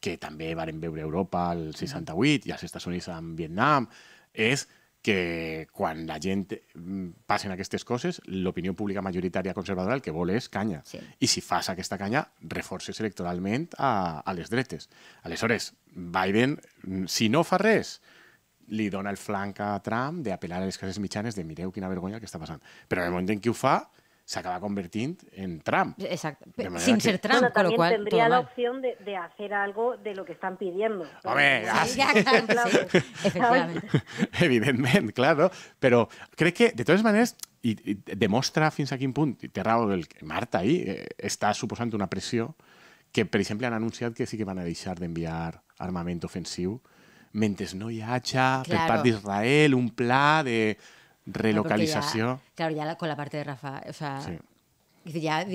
que també varen veure Europa al 68 i als Estats Units en Vietnam, és que quan la gent mm, passen aquestes coses, l'opinió pública majoritària conservadora el que vol és canya. Sí. I si fas aquesta canya, reforces electoralment a, a les dretes. Aleshores, Biden, mm, si no fa res, li dona el flanc a Trump d'apel·lar a les cases mitjanes de mireu quina vergonya el que està passant. Però en el moment en què ho fa, s'acaba convertint en Trump. Exacte. sin que... ser Trump, bueno, con lo cual. Tendría la opción de, de, hacer algo de lo que están pidiendo. Hombre, sí, ah, ya, claro, Sí, efectivamente. <laughs> Evidentment, claro. Pero creo que, de todas maneras, i, i demostra fins a quin punt, i té raó el Marta ahí, eh, està suposant una pressió que, per exemple, han anunciat que sí que van a deixar d'enviar armament ofensiu Mentes no Hacha, de Israel, un plan de relocalización. claro, ya con la parte de Rafa, o sea, Ya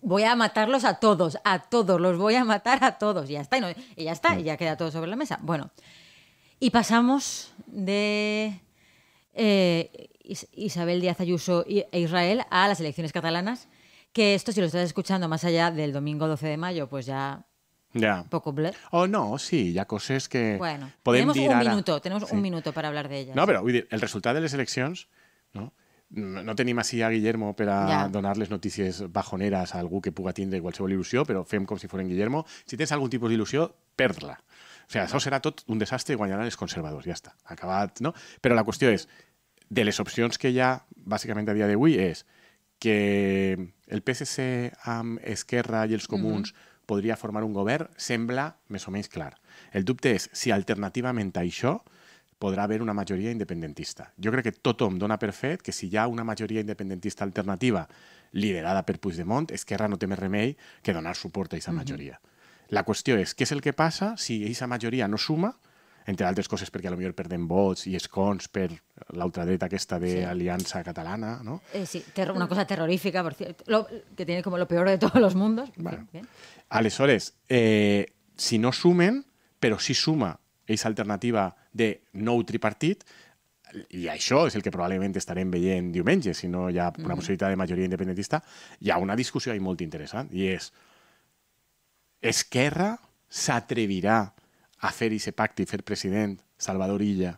voy a matarlos a todos, a todos, los voy a matar a todos. Y ya está, y, ya está, y ya mm. queda todo sobre la mesa. Bueno, y pasamos de eh, Isabel Díaz Ayuso e Israel a las elecciones catalanas, que esto, si lo estás escuchando más allá del domingo 12 de mayo, pues ya Ya. Poco bleh. Oh, no, sí, ya cosas que... Bueno, podemos tenemos un ara... minuto, tenemos sí. un minuto para hablar de ellas. No, pero dir, el resultado de las elecciones, no? no, tenim així a Guillermo per a yeah. donar les notícies bajoneres a algú que puga tindre qualsevol il·lusió, però fem com si fos Guillermo. Si tens algun tipus d'il·lusió, perd-la. O sigui, això serà tot un desastre i guanyaran els conservadors, ja està, acabat, no? Però la qüestió és, de les opcions que hi ha, bàsicament a dia d'avui, és que el PSC amb Esquerra i els mhm. comuns mm -hmm podria formar un govern sembla més o menys clar. El dubte és si alternativament a això podrà haver una majoria independentista. Jo crec que tothom dona per fet que si hi ha una majoria independentista alternativa liderada per Puigdemont, Esquerra no té més remei que donar suport a aquesta majoria. Mm -hmm. La qüestió és què és el que passa si aquesta majoria no suma, entre altres coses perquè potser perdem vots i escons per dreta aquesta de sí. Aliança Catalana, ¿no? Eh, sí, una cosa terrorífica, por cierto, lo, que tiene como lo peor de todos los mundos. Bueno. Bien. ¿eh? Aleshores, eh, si no sumen, però sí suma aquesta alternativa de nou tripartit, i això és el que probablement estarem veient diumenge, si no hi ha una mm. possibilitat de majoria independentista, hi ha una discussió ahí molt interessant, i és Esquerra s'atrevirà a fer aquest pacte i fer president Salvador Illa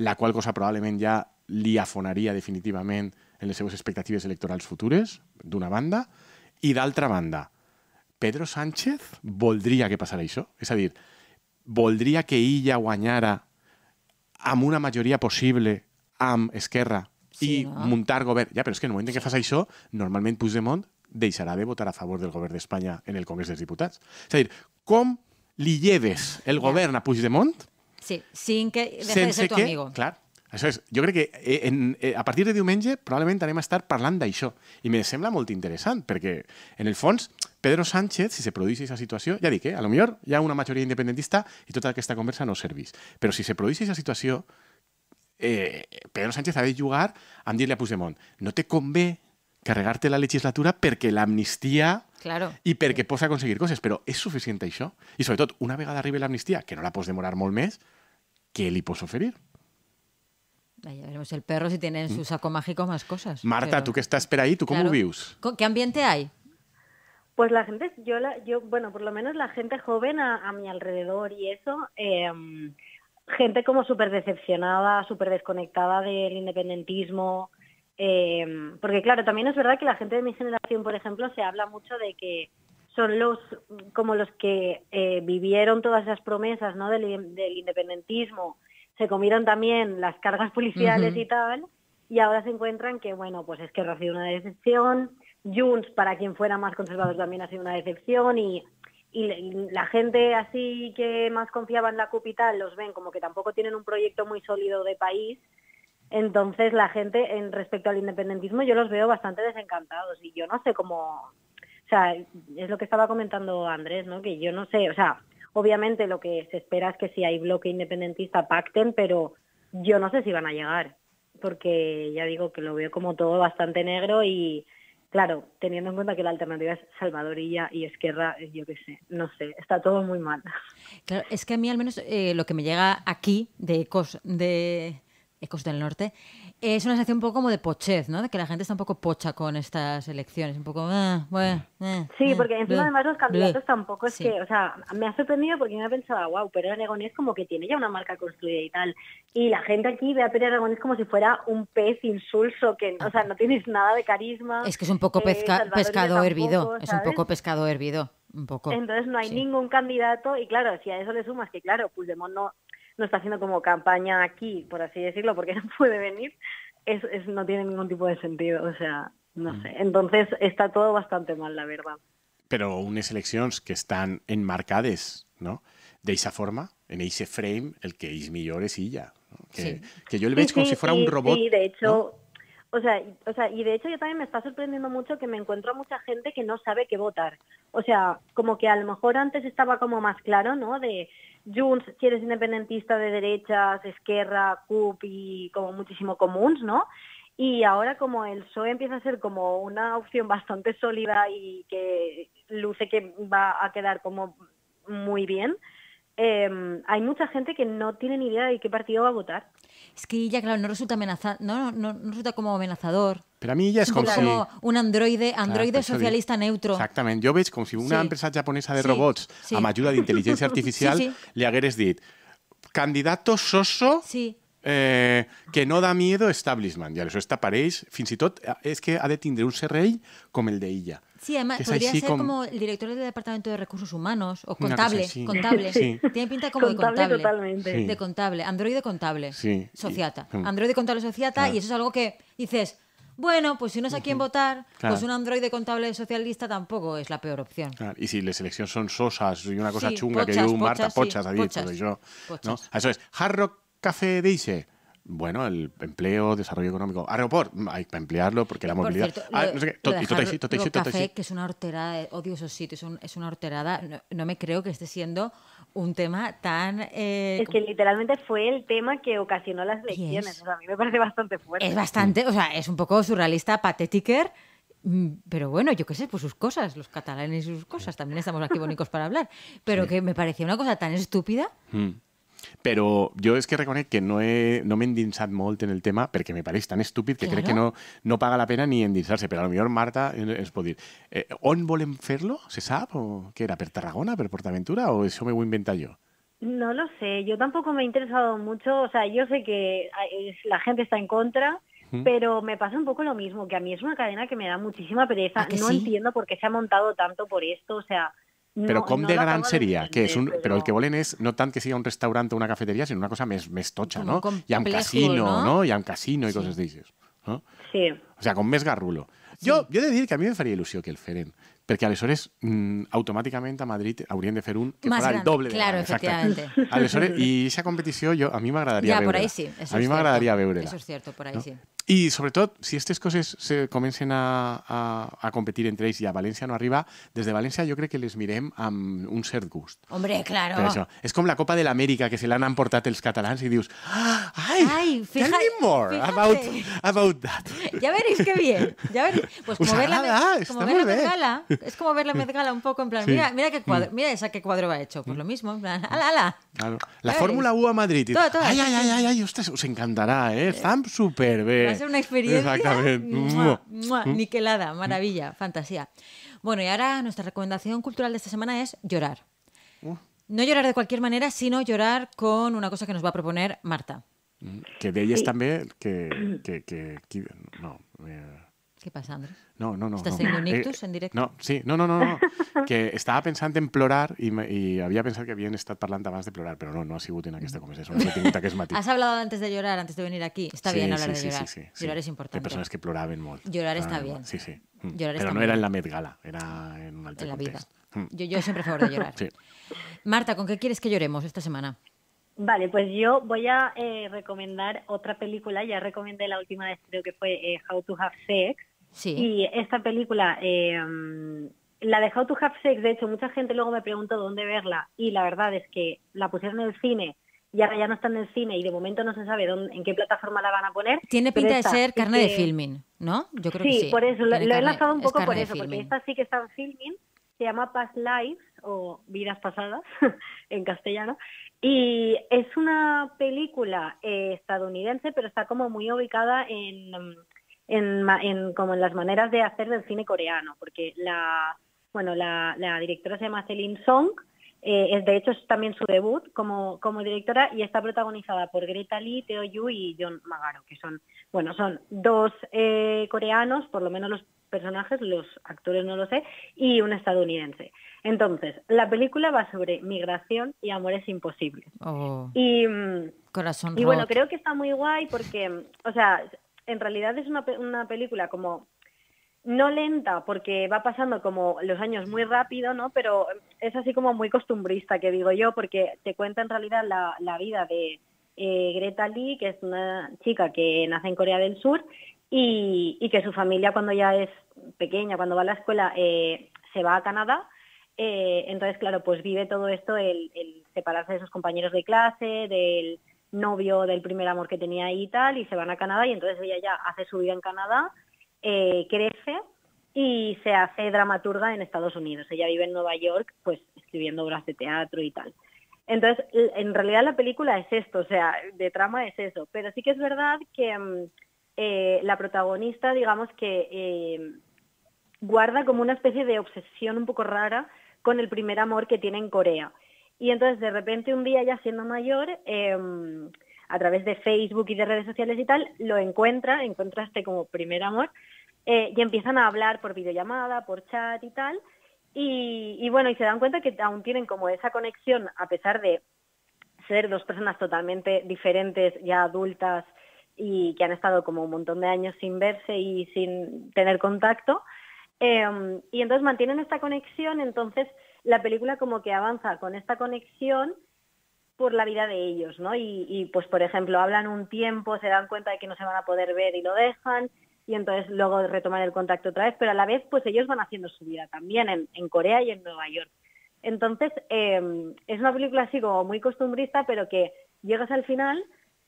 la qual cosa probablement ja li afonaria definitivament en les seves expectatives electorals futures, d'una banda, i d'altra banda, Pedro Sánchez voldria que passara això? És a dir, voldria que ella guanyara amb una majoria possible amb Esquerra sí, i no? muntar govern. Ja, però és que en el moment en què fas això, normalment Puigdemont deixarà de votar a favor del govern d'Espanya en el Congrés dels Diputats. És a dir, com li lleves el govern a Puigdemont Sí, sin que deixi de ser tu que, amigo. Clar, això és, jo crec que eh, en, en, eh, a partir de diumenge probablement anem a estar parlant d'això. I me sembla molt interessant, perquè en el fons Pedro Sánchez, si se produeix aquesta situació, ja dic, eh, a lo millor hi ha una majoria independentista i tota aquesta conversa no serveix. Però si se produeix aquesta situació, eh, Pedro Sánchez ha de jugar amb dir-li a Puigdemont no te convé cargarte la legislatura porque la amnistía... claro. Y porque perquè conseguir cosas, pero ¿es suficiente eso? Y sobre todo, una vegada la amnistía, que no la puedes demorar molt més, què li pots oferir? Ya veremos el perro si tiene en su mm. saco mágico más cosas. Marta, tú que estás por ahí, ¿tú cómo claro. ¿Qué ambiente hay? Pues la gente, yo, la, yo bueno, por lo menos la gente joven a, mi alrededor y eso, em, gente como súper decepcionada, súper desconectada del independentismo, Em, porque claro, también es verdad que la gente de mi generación, por ejemplo, se habla mucho de que son los como los que eh, vivieron todas esas promesas ¿no? del, independentismo, se comieron también las cargas policiales y tal, y ahora se encuentran que, bueno, pues es que ha sido una decepción, Junts, para quien fuera más conservador, también ha sido una decepción, y, y la gente así que más confiaba en la capital los ven como que tampoco tienen un proyecto muy sólido de país, entonces la gente en respecto al independentismo yo los veo bastante desencantados y yo no sé cómo, o sea, es lo que estaba comentando Andrés, ¿no? Que yo no sé, o sea, obviamente lo que se espera es que si hay bloque independentista pacten, pero yo no sé si van a llegar, porque ya digo que lo veo como todo bastante negro y claro, teniendo en cuenta que la alternativa es Salvadorilla y Esquerra, yo qué sé, no sé, está todo muy mal. Claro, es que a mí al menos eh, lo que me llega aquí de Ecos del Norte, es una sensación un poco como de pochez, ¿no? De que la gente está un poco pocha con estas elecciones, un poco... Ah, bueno, mm. eh, sí, eh, porque encima además los candidatos tampoco es que... O sea, me ha sorprendido porque me pensaba, wow, pero Pere es como que tiene ya una marca construida y tal. Y la gente aquí ve a Pere Aragonés como si fuera un pez insulso, que o sea, no tienes nada de carisma. Es que es un poco eh, pescado hervido, es un poco pescado hervido. Un poco, Entonces no hay ningún candidato y claro, si a eso le sumas que claro, Puigdemont no no está haciendo como campaña aquí, por así decirlo, porque <laughs> no puede venir, es, no tiene ningún tipo de sentido. O sea, no mm. sé. Entonces está todo bastante mal, la verdad. Pero unas elecciones que están enmarcadas no? de esa forma, en ese frame, el que es mejor es ella. Que, yo que yo como si fuera un robot. Sí, de hecho, o sea, o sea, y de hecho yo también me está sorprendiendo mucho que me encuentro a mucha gente que no sabe qué votar. O sea, como que a lo mejor antes estaba como más claro, ¿no? De Junts, si eres independentista de derechas, Esquerra, CUP y como muchísimo Comuns, ¿no? Y ahora como el PSOE empieza a ser como una opción bastante sólida y que luce que va a quedar como muy bien, em, hay mucha gente que no tiene ni idea de qué partido va a votar. es que ella, claro, no resulta amenazada, no, no, no, resulta como amenazador. Pero a mi ella es com si... un androide, androide claro, socialista dir. neutro. Exactament. Jo veig com si una sí. empresa japonesa de sí. robots sí. amb ajuda d'intel·ligència <laughs> artificial sí, sí. li hagués dit candidato soso sí. eh, que no da miedo establishment. I aleshores t'apareix, fins i tot, eh, és que ha de tindre un serrell com el d'ella. ella Sí, además podría ser como... el director del Departamento de Recursos Humanos o contable, contable. Tiene pinta como de contable, totalmente. de contable, Android contable, sociata, Android contable sociata y eso es algo que dices, bueno, pues si no sé a quién votar, pues un Android de contable socialista tampoco es la peor opción. Y si la selección son sosas y una cosa chunga que yo Marta Pochas, ha dicho yo, ¿no? Eso es, Hard Café dice bueno, el empleo, desarrollo económico. Aeroport, mm, hay que emplearlo porque la movilidad. que es una horterada, odio esos sitios, es, una horterada. No, me creo que esté siendo un tema tan. Eh, es que literalmente fue el tema que ocasionó las lecciones, a mí me parece bastante fuerte. Es bastante, o sea, es un poco surrealista, patética, mm, Pero bueno, yo qué sé, pues sus cosas, los catalanes y sus cosas, también estamos aquí bonitos para hablar. Pero que me parecía una cosa tan estúpida. Mm. Pero yo es que reconozco que no, he, no endinsat molt en el tema porque me parece tan estúpido que cree que no, no paga la pena ni endinsarse. Pero a lo mejor Marta es poder eh, on lo Se sabe? O què era? Per Tarragona? Portaventura? O eso me a inventar yo? No lo sé, yo tampoco me he interesado mucho, o sea, yo sé que ah, la gente está en contra, pero me pasa un poco lo mismo, que a mí es una cadena que me da muchísima pereza. No entiendo por qué se ha montado tanto por esto, o sea, No, però com no de gran seria? Que és un, però... el que volen és no tant que sigui un restaurant o una cafeteria, sinó una cosa més, més totxa, no? I amb casino, no? no? I amb casino sí. i coses d'aixes. No? Sí. O sigui, com més garrulo. Sí. Jo, jo he de dir que a mi em faria il·lusió que el feren, perquè aleshores mmm, automàticament a Madrid haurien de fer un que Más fora el doble. Claro, de exacte. Aleshores, i aquesta competició jo, a mi m'agradaria ja, veure. Ja, ahí sí. Eso a mi m'agradaria veure-la. Eso es cierto, por ahí no? sí. Y sobre todo, si estas cosas se comiencen a, a, a competir entre ellos y a Valencia no arriba, desde Valencia yo creo que les miremos amb un cert gusto. Hombre, claro. Es como la Copa de América que se l'han han els catalans catalanes y dios ¡Ay! Ah, ai fija, tell me more about, about that. <laughs> Ya veréis qué bien. Ya veréis. Pues como pues ver, la, como ver la Medgala, es como ver la <laughs> Medgala un poco en plan, mira, mira qué mm. cuadro, mira esa que cuadro ha hecho. Pues lo mismo, en plan, ala, ala. Claro. La Fórmula U a Madrid. ay, ay, ay, ay, ay, os encantará, ¿eh? súper eh, superbe una experiencia. Exactamente. niquelada, maravilla, fantasía. Bueno, y ahora nuestra recomendación cultural de esta semana es llorar. Uh. No llorar de cualquier manera, sino llorar con una cosa que nos va a proponer Marta. Mm, que de ellas también, que, <clears throat> eh. ¿Qué pasa, Andrés? No, no, no. ¿Estás no. en eh, en directo? No, sí, no, no, no, <laughs> que estaba pensando en plorar y había pensado que bien estar hablando más de plorar, pero no, no ha sigut en que mm. conversació, no que es Has hablado antes de llorar, antes de venir aquí. Está bien hablar de llorar. Sí, sí, Llorar es importante. Hay personas que ploraven mucho. Llorar ah, está bien. Sí, sí. Mm. no era en la Met Gala, era en un alto la Vida. Mm. Yo, yo siempre a favor de <laughs> llorar. sí. Marta, ¿con qué quieres que lloremos esta semana? Vale, pues yo voy a eh, recomendar otra película. Ya recomendé la última creo que fue eh, How to Have Sex y esta película, em, la de How to Have Sex, de hecho, mucha gente luego me preguntó dónde verla y la verdad es que la pusieron en el cine y ahora ya no está en el cine y de momento no se sabe dónde, en qué plataforma la van a poner. Tiene pinta de ser carne de filming, ¿no? Yo creo que sí. por eso, lo, he lanzado un poco por eso, porque esta sí que está en filming, se llama Past Lives o Vidas Pasadas <laughs> en castellano y es una película eh, estadounidense, pero está como muy ubicada en... Em, en, como en las maneras de hacer del cine coreano, porque la, bueno, la, directora se llama Celine Song, eh, es, de hecho es también su debut como, como directora y está protagonizada por Greta Lee, Teo Yu y John Magaro, que son, bueno, son dos eh, coreanos, por lo menos los personajes, los actores no lo sé, y un estadounidense. Entonces, la película va sobre migración y amores imposibles. Oh. y, mm, y bueno, creo que está muy guay porque, o sea, en realidad es una, una película como no lenta porque va pasando como los años muy rápido, ¿no? Pero es así como muy costumbrista, que digo yo, porque te cuenta en realidad la, vida de eh, Greta Lee, que es una chica que nace en Corea del Sur y, y, que su familia cuando ya es pequeña, cuando va a la escuela, eh, se va a Canadá. Eh, entonces, claro, pues vive todo esto, el separarse de sus compañeros de clase, del novio del primer amor que tenía y tal, y se van a Canadá y entonces ella ya hace su vida en Canadá, eh, crece y se hace dramaturga en Estados Unidos. Ella vive en Nueva York, pues escribiendo obras de teatro y tal. Entonces, en realidad la película es esto, o sea, de trama es eso, pero sí que es verdad que mm, eh, la protagonista, digamos que eh, guarda como una especie de obsesión un poco rara con el primer amor que tiene en Corea. Y entonces de repente un día ya siendo mayor, em, a través de Facebook y de redes sociales y tal, lo encuentra, encuentra este como primer amor, eh, y empiezan a hablar por videollamada, por chat y tal, y, bueno, y se dan cuenta que aún tienen como esa conexión, a pesar de ser dos personas totalmente diferentes, ya adultas, y que han estado como un montón de años sin verse y sin tener contacto, em, y entonces mantienen esta conexión, entonces la película como que avanza con esta conexión por la vida de ellos, ¿no? Y, pues, por ejemplo, hablan un tiempo, se dan cuenta de que no se van a poder ver y lo dejan, y entonces luego retoman el contacto otra vez, pero a la vez, pues ellos van haciendo su vida también en, en Corea y en Nueva York. Entonces, em, es una película así como muy costumbrista, pero que llegas al final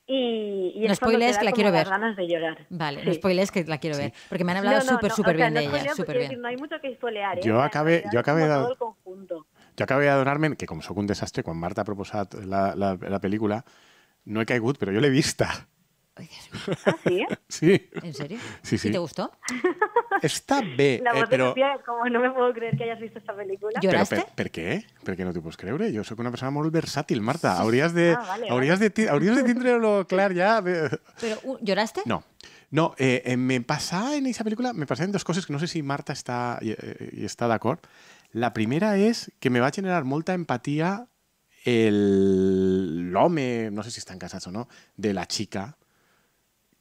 y, y spoilers que la quiero ver. ganas de llorar. Vale, spoilers que la quiero ver. Porque me han hablado súper, súper bien de ella. Súper bien. no hay mucho que spoilear. ¿eh? Yo acabé, yo acabé yo acabé de adorarme, que, como soy un desastre, cuando Marta ha la, la, la no he caído, pero yo la he vista. ¿Ah, sí? ¿En serio? ¿Y te gustó? Está <laughs> B, la eh, no me puedo creer que hayas visto esta película. ¿Lloraste? ¿Por qué? per qué no te Yo Yo una persona muy versátil, Marta. <laughs> Ah, habrías de, ah, vale, de, de lo <laughs> clar ya. ¿lloraste? No. No, eh, eh, me pasaba en esa película, me en dos cosas que no sé si Marta está, eh, está de acuerdo. La primera es que me va a generar mucha empatía el lome, no sé si está en casa o no, de la chica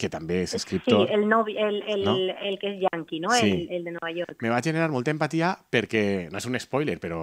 que també és escriptor. Sí, el, novi, el, el, no? el que és yankee, no? Sí. El, el de Nova York. Me va generar molta empatia perquè, no és un spoiler, però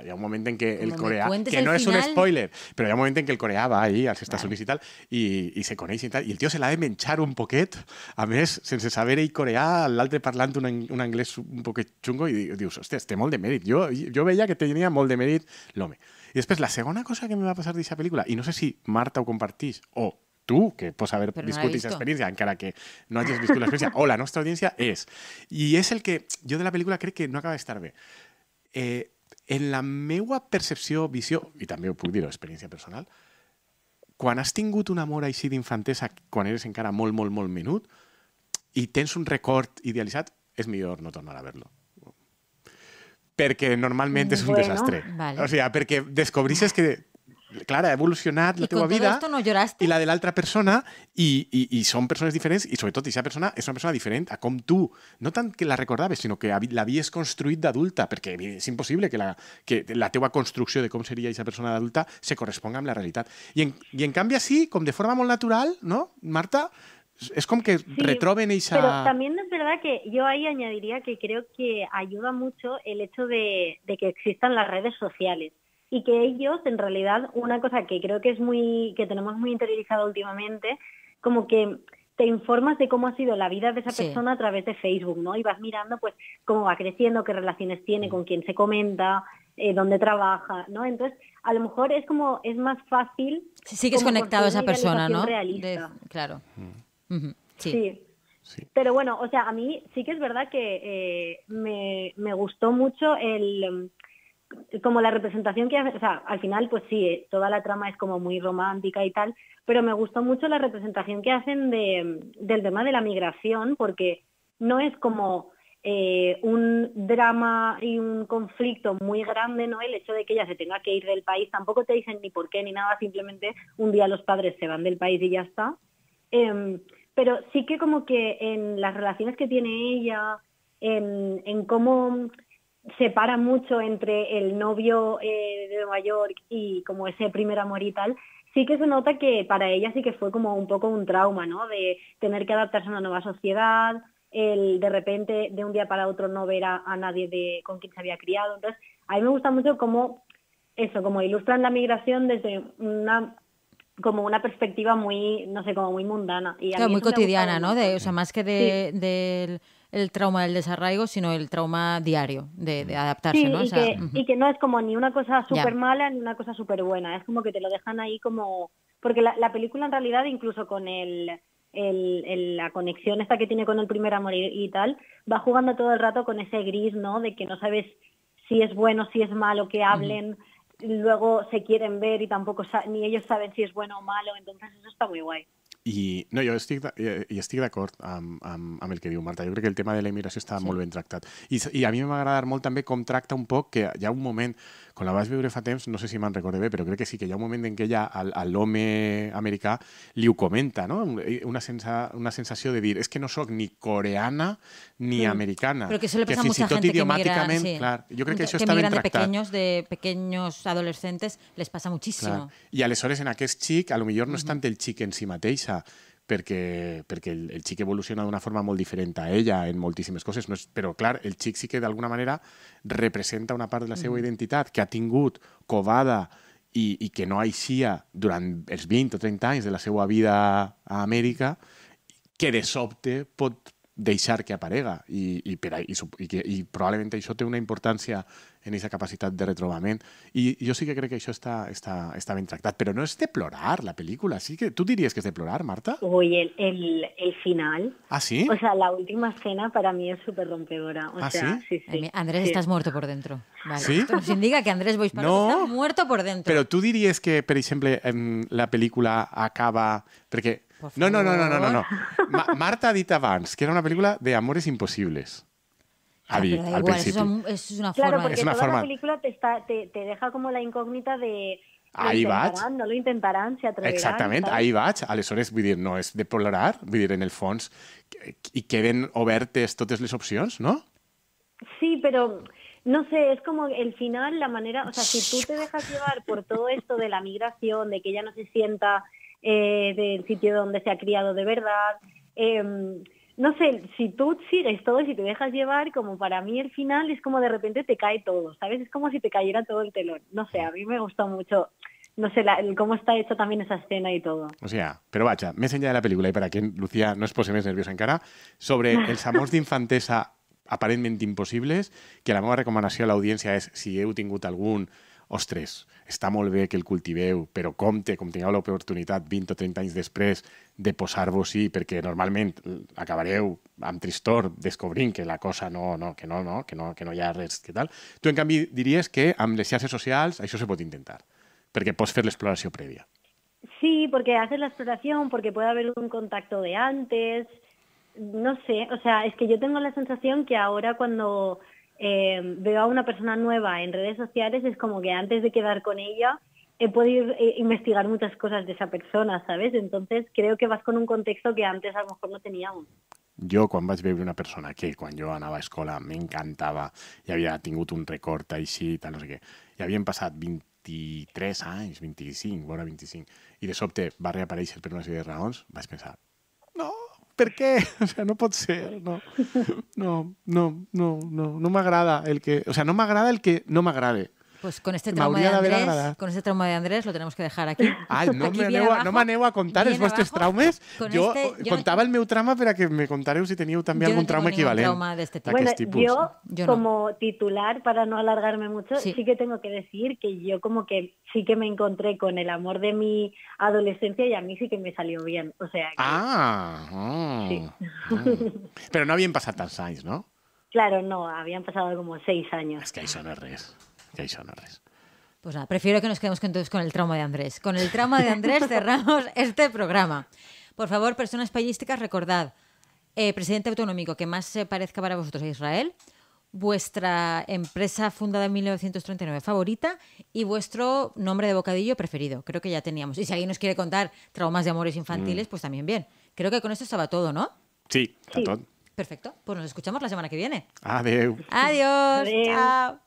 hi ha un moment en què el Como coreà... Que no final... és un spoiler, però hi ha un moment en què el coreà va ahir als Estats vale. Units i tal, i, i se coneix i tal, i el tio se l'ha de menjar un poquet, a més, sense saber ell coreà, l'altre parlant un, un anglès un poquet xungo, i dius, hòsties, té molt de mèrit. Jo, jo veia que tenia molt de mèrit l'home. I després, la segona cosa que me va passar d'aquesta pel·lícula, i no sé si Marta ho compartís o tu, que pots haver Però viscut aquesta no experiència, encara que no hagis viscut l'experiència, <laughs> o la nostra audiència, és. I és el que jo de la pel·lícula crec que no acaba d'estar bé. Eh, en la meva percepció, visió, i també ho puc dir, experiència personal, quan has tingut un amor així d'infantesa, quan eres encara molt, molt, molt menut, i tens un record idealitzat, és millor no tornar a veure-lo. Perquè normalment és un bueno, desastre. Vale. O sigui, perquè descobrisses que clara, ha la tuya vida y la de la otra persona y son personas diferentes y sobre todo esa persona es una persona diferente a como tú, no tan que la recordabas, sino que la la construida adulta porque es imposible que la, que la teua construcción de cómo sería esa persona adulta se corresponda a la realidad. Y en, cambio en de forma muy natural, no, Marta? Es como que retroben esa... Pero también es verdad que yo ahí añadiría que creo que ayuda mucho el hecho de que existan las redes sociales y que ellos, en realidad, una cosa que creo que es muy, que tenemos muy interiorizado últimamente, como que te informas de cómo ha sido la vida de esa persona a través de Facebook, ¿no? Y vas mirando, pues, cómo va creciendo, qué relaciones tiene, mm. con quién se comenta, eh, dónde trabaja, ¿no? Entonces, a lo mejor es como, es más fácil... Si es conectado a esa persona, ¿no? De, claro. Mm. sí. Pero bueno, o sea, a mí sí que es verdad que eh, me, gustó mucho el, como la representación que hacen, o sea, al final pues sí, toda la trama es como muy romántica y tal, pero me gustó mucho la representación que hacen del tema de la migración, porque no es como eh, un drama y un conflicto muy grande, ¿no? El hecho de que ella se tenga que ir del país, tampoco te dicen ni por qué ni nada, simplemente un día los padres se van del país y ya está. Em, pero sí que como que en las relaciones que tiene ella, en cómo separa mucho entre el novio eh, de Nueva York y como ese primer amor y tal, sí que se nota que para ella sí que fue como un poco un trauma, ¿no? De tener que adaptarse a una nueva sociedad, el de repente de un día para otro no ver a, nadie de, con quien se había criado. Entonces, a mí me gusta mucho cómo eso, como ilustran la migración desde una como una perspectiva muy, no sé, como muy mundana. Y muy cotidiana, ¿no? De, o sea, más que de, del el trauma del desarraigo, sino el trauma diario de, mm. adaptarse, ¿no? Y, que, no es como ni una cosa súper mala ni una cosa súper buena, es como que te lo dejan ahí como... Porque la, película en realidad, incluso con el, la conexión esta que tiene con el primer amor y, tal, va jugando todo el rato con ese gris, ¿no? De que no sabes si es bueno, si es malo, que hablen. luego se quieren ver y tampoco ni ellos saben si es bueno o malo, entonces eso está muy guay. I, no, jo estic, de, i estic d'acord amb, amb, amb el que diu Marta. Jo crec que el tema de la immigració està sí. molt ben tractat. I, i a mi m'ha agradat molt també com tracta un poc que hi ha un moment, quan la vas viure fa temps, no sé si me'n recorde bé, però crec que sí que hi ha un moment en què ja a l'home americà li ho comenta, no? Una, sensa, una sensació de dir, és es que no sóc ni coreana ni mm. americana. Però que eso le pasa que a mucha gente que migra, sí. clar, jo crec que això que està ben tractat. Que migran de pequeños adolescentes les passa moltíssim. I aleshores en aquest xic, a lo millor no és tant el xic en si mateixa, passa perquè, perquè el, el xic evoluciona d'una forma molt diferent a ella en moltíssimes coses, no és, però clar, el xic sí que d'alguna manera representa una part de la seva mm. identitat que ha tingut covada i, i que no aixia durant els 20 o 30 anys de la seva vida a Amèrica, que de sobte pot deixar que aparega i, i, per, i, i, que, i probablement això té una importància en aquesta capacitat de retrobament i jo sí que crec que això està, està, està ben tractat però no és de plorar la pel·lícula sí que tu diries que és de plorar, Marta? Uy, el, el, el final ¿Ah, sí? O sea, la última escena para mí es súper rompedora o ¿Ah, sea, sí? Sí, sí. Andrés, sí. estás muerto por dentro vale. ¿Sí? Esto nos indica que Andrés Boix no, está muerto por dentro Però tu diries que, per exemple, la pel·lícula acaba... Perquè No, no, no, no, no, no. Marta Dita Vance, que era una película de amores imposibles. Ah, al principio. es, una forma. es una forma... la película te, te, deja como la incógnita de ahí va. No lo intentarán, se atreverán. Exactamente. ahí va. Aleshores, vull dir, no es de polarar, vivir en el fons, y queden obertes totes les opcions, no? Sí, pero no sé, es como el final, la manera, o sea, si tú te dejas llevar por todo esto de la migración, de que ella no se sienta eh, del sitio donde se ha criado de verdad. Em, no sé, si tú sigues todo y si te dejas llevar, como para mí el final es como de repente te cae todo, ¿sabes? Es como si te cayera todo el telón. No sé, a mí me gustó mucho no sé, cómo está hecha también esa escena y todo. O sea, pero bacha me enseña la película y para quien Lucía no es posible nerviosa en cara, sobre <laughs> el sabor de infantesa aparentemente imposibles, que la mejor recomendación a la audiencia es si he tingut algún ostres, està molt que el cultiveu, però compte, com la oportunidad 20 o 30 anys després de posar-vos-hi, perquè normalment acabareu am tristor descobrint que la cosa no, no, que no, no, que no, que no hi res, que tal. Tú en cambio, dirías que amb les xarxes socials això se pot intentar, perquè pots fer l'exploració prèvia. Sí, porque haces la exploración, porque puede haber un contacto de antes, no sé, o sea, es que yo tengo la sensación que ahora cuando eh, veo a una persona nueva en redes sociales, es como que antes de quedar con ella he podido eh, investigar muchas cosas de esa persona, ¿sabes? Entonces creo que vas con un contexto que antes a lo mejor no teníamos. Jo, quan vaig ver una persona que, cuando yo andaba a me encantaba y había tingut un record així i tal, no sé qué i habían pasado 23 años, 25, ahora 25, y de sobte va reaparèixer el una sèrie de raons, a pensar, per què? <laughs> O sea, no pot ser, no. No, no, no, no, no m'agrada el que... O sea, no m'agrada el que no m'agrade. Pues con este trauma de Andrés, con este trauma de Andrés lo tenemos que dejar aquí. <laughs> no, me anevo, a contar es vuestros eh, Yo contaba el meu trauma pero que me contaré si tenía también algún trauma equivalente este yo, como titular, para no alargarme mucho, sí. que tengo que decir que yo como que sí que me encontré con el amor de mi adolescencia y a mí sí que me salió bien. O sea Ah, oh. Oh. Pero no habían pasado tan años, no? Claro, no, habían pasado como seis años. Es que ahí son pues nada, prefiero que nos quedemos entonces con el trauma de Andrés. Con el trauma de Andrés <laughs> cerramos este programa. Por favor, personas payísticas, recordad, eh, presidente autonómico que más se parezca para vosotros a Israel, vuestra empresa fundada en 1939 favorita y vuestro nombre de bocadillo preferido. Creo que ya teníamos. Y si alguien nos quiere contar traumas de amores infantiles, mm. pues también bien. Creo que con esto estaba todo, ¿no? Sí, todo. Perfecto. Pues nos escuchamos la semana que viene. Adiós. Adiós.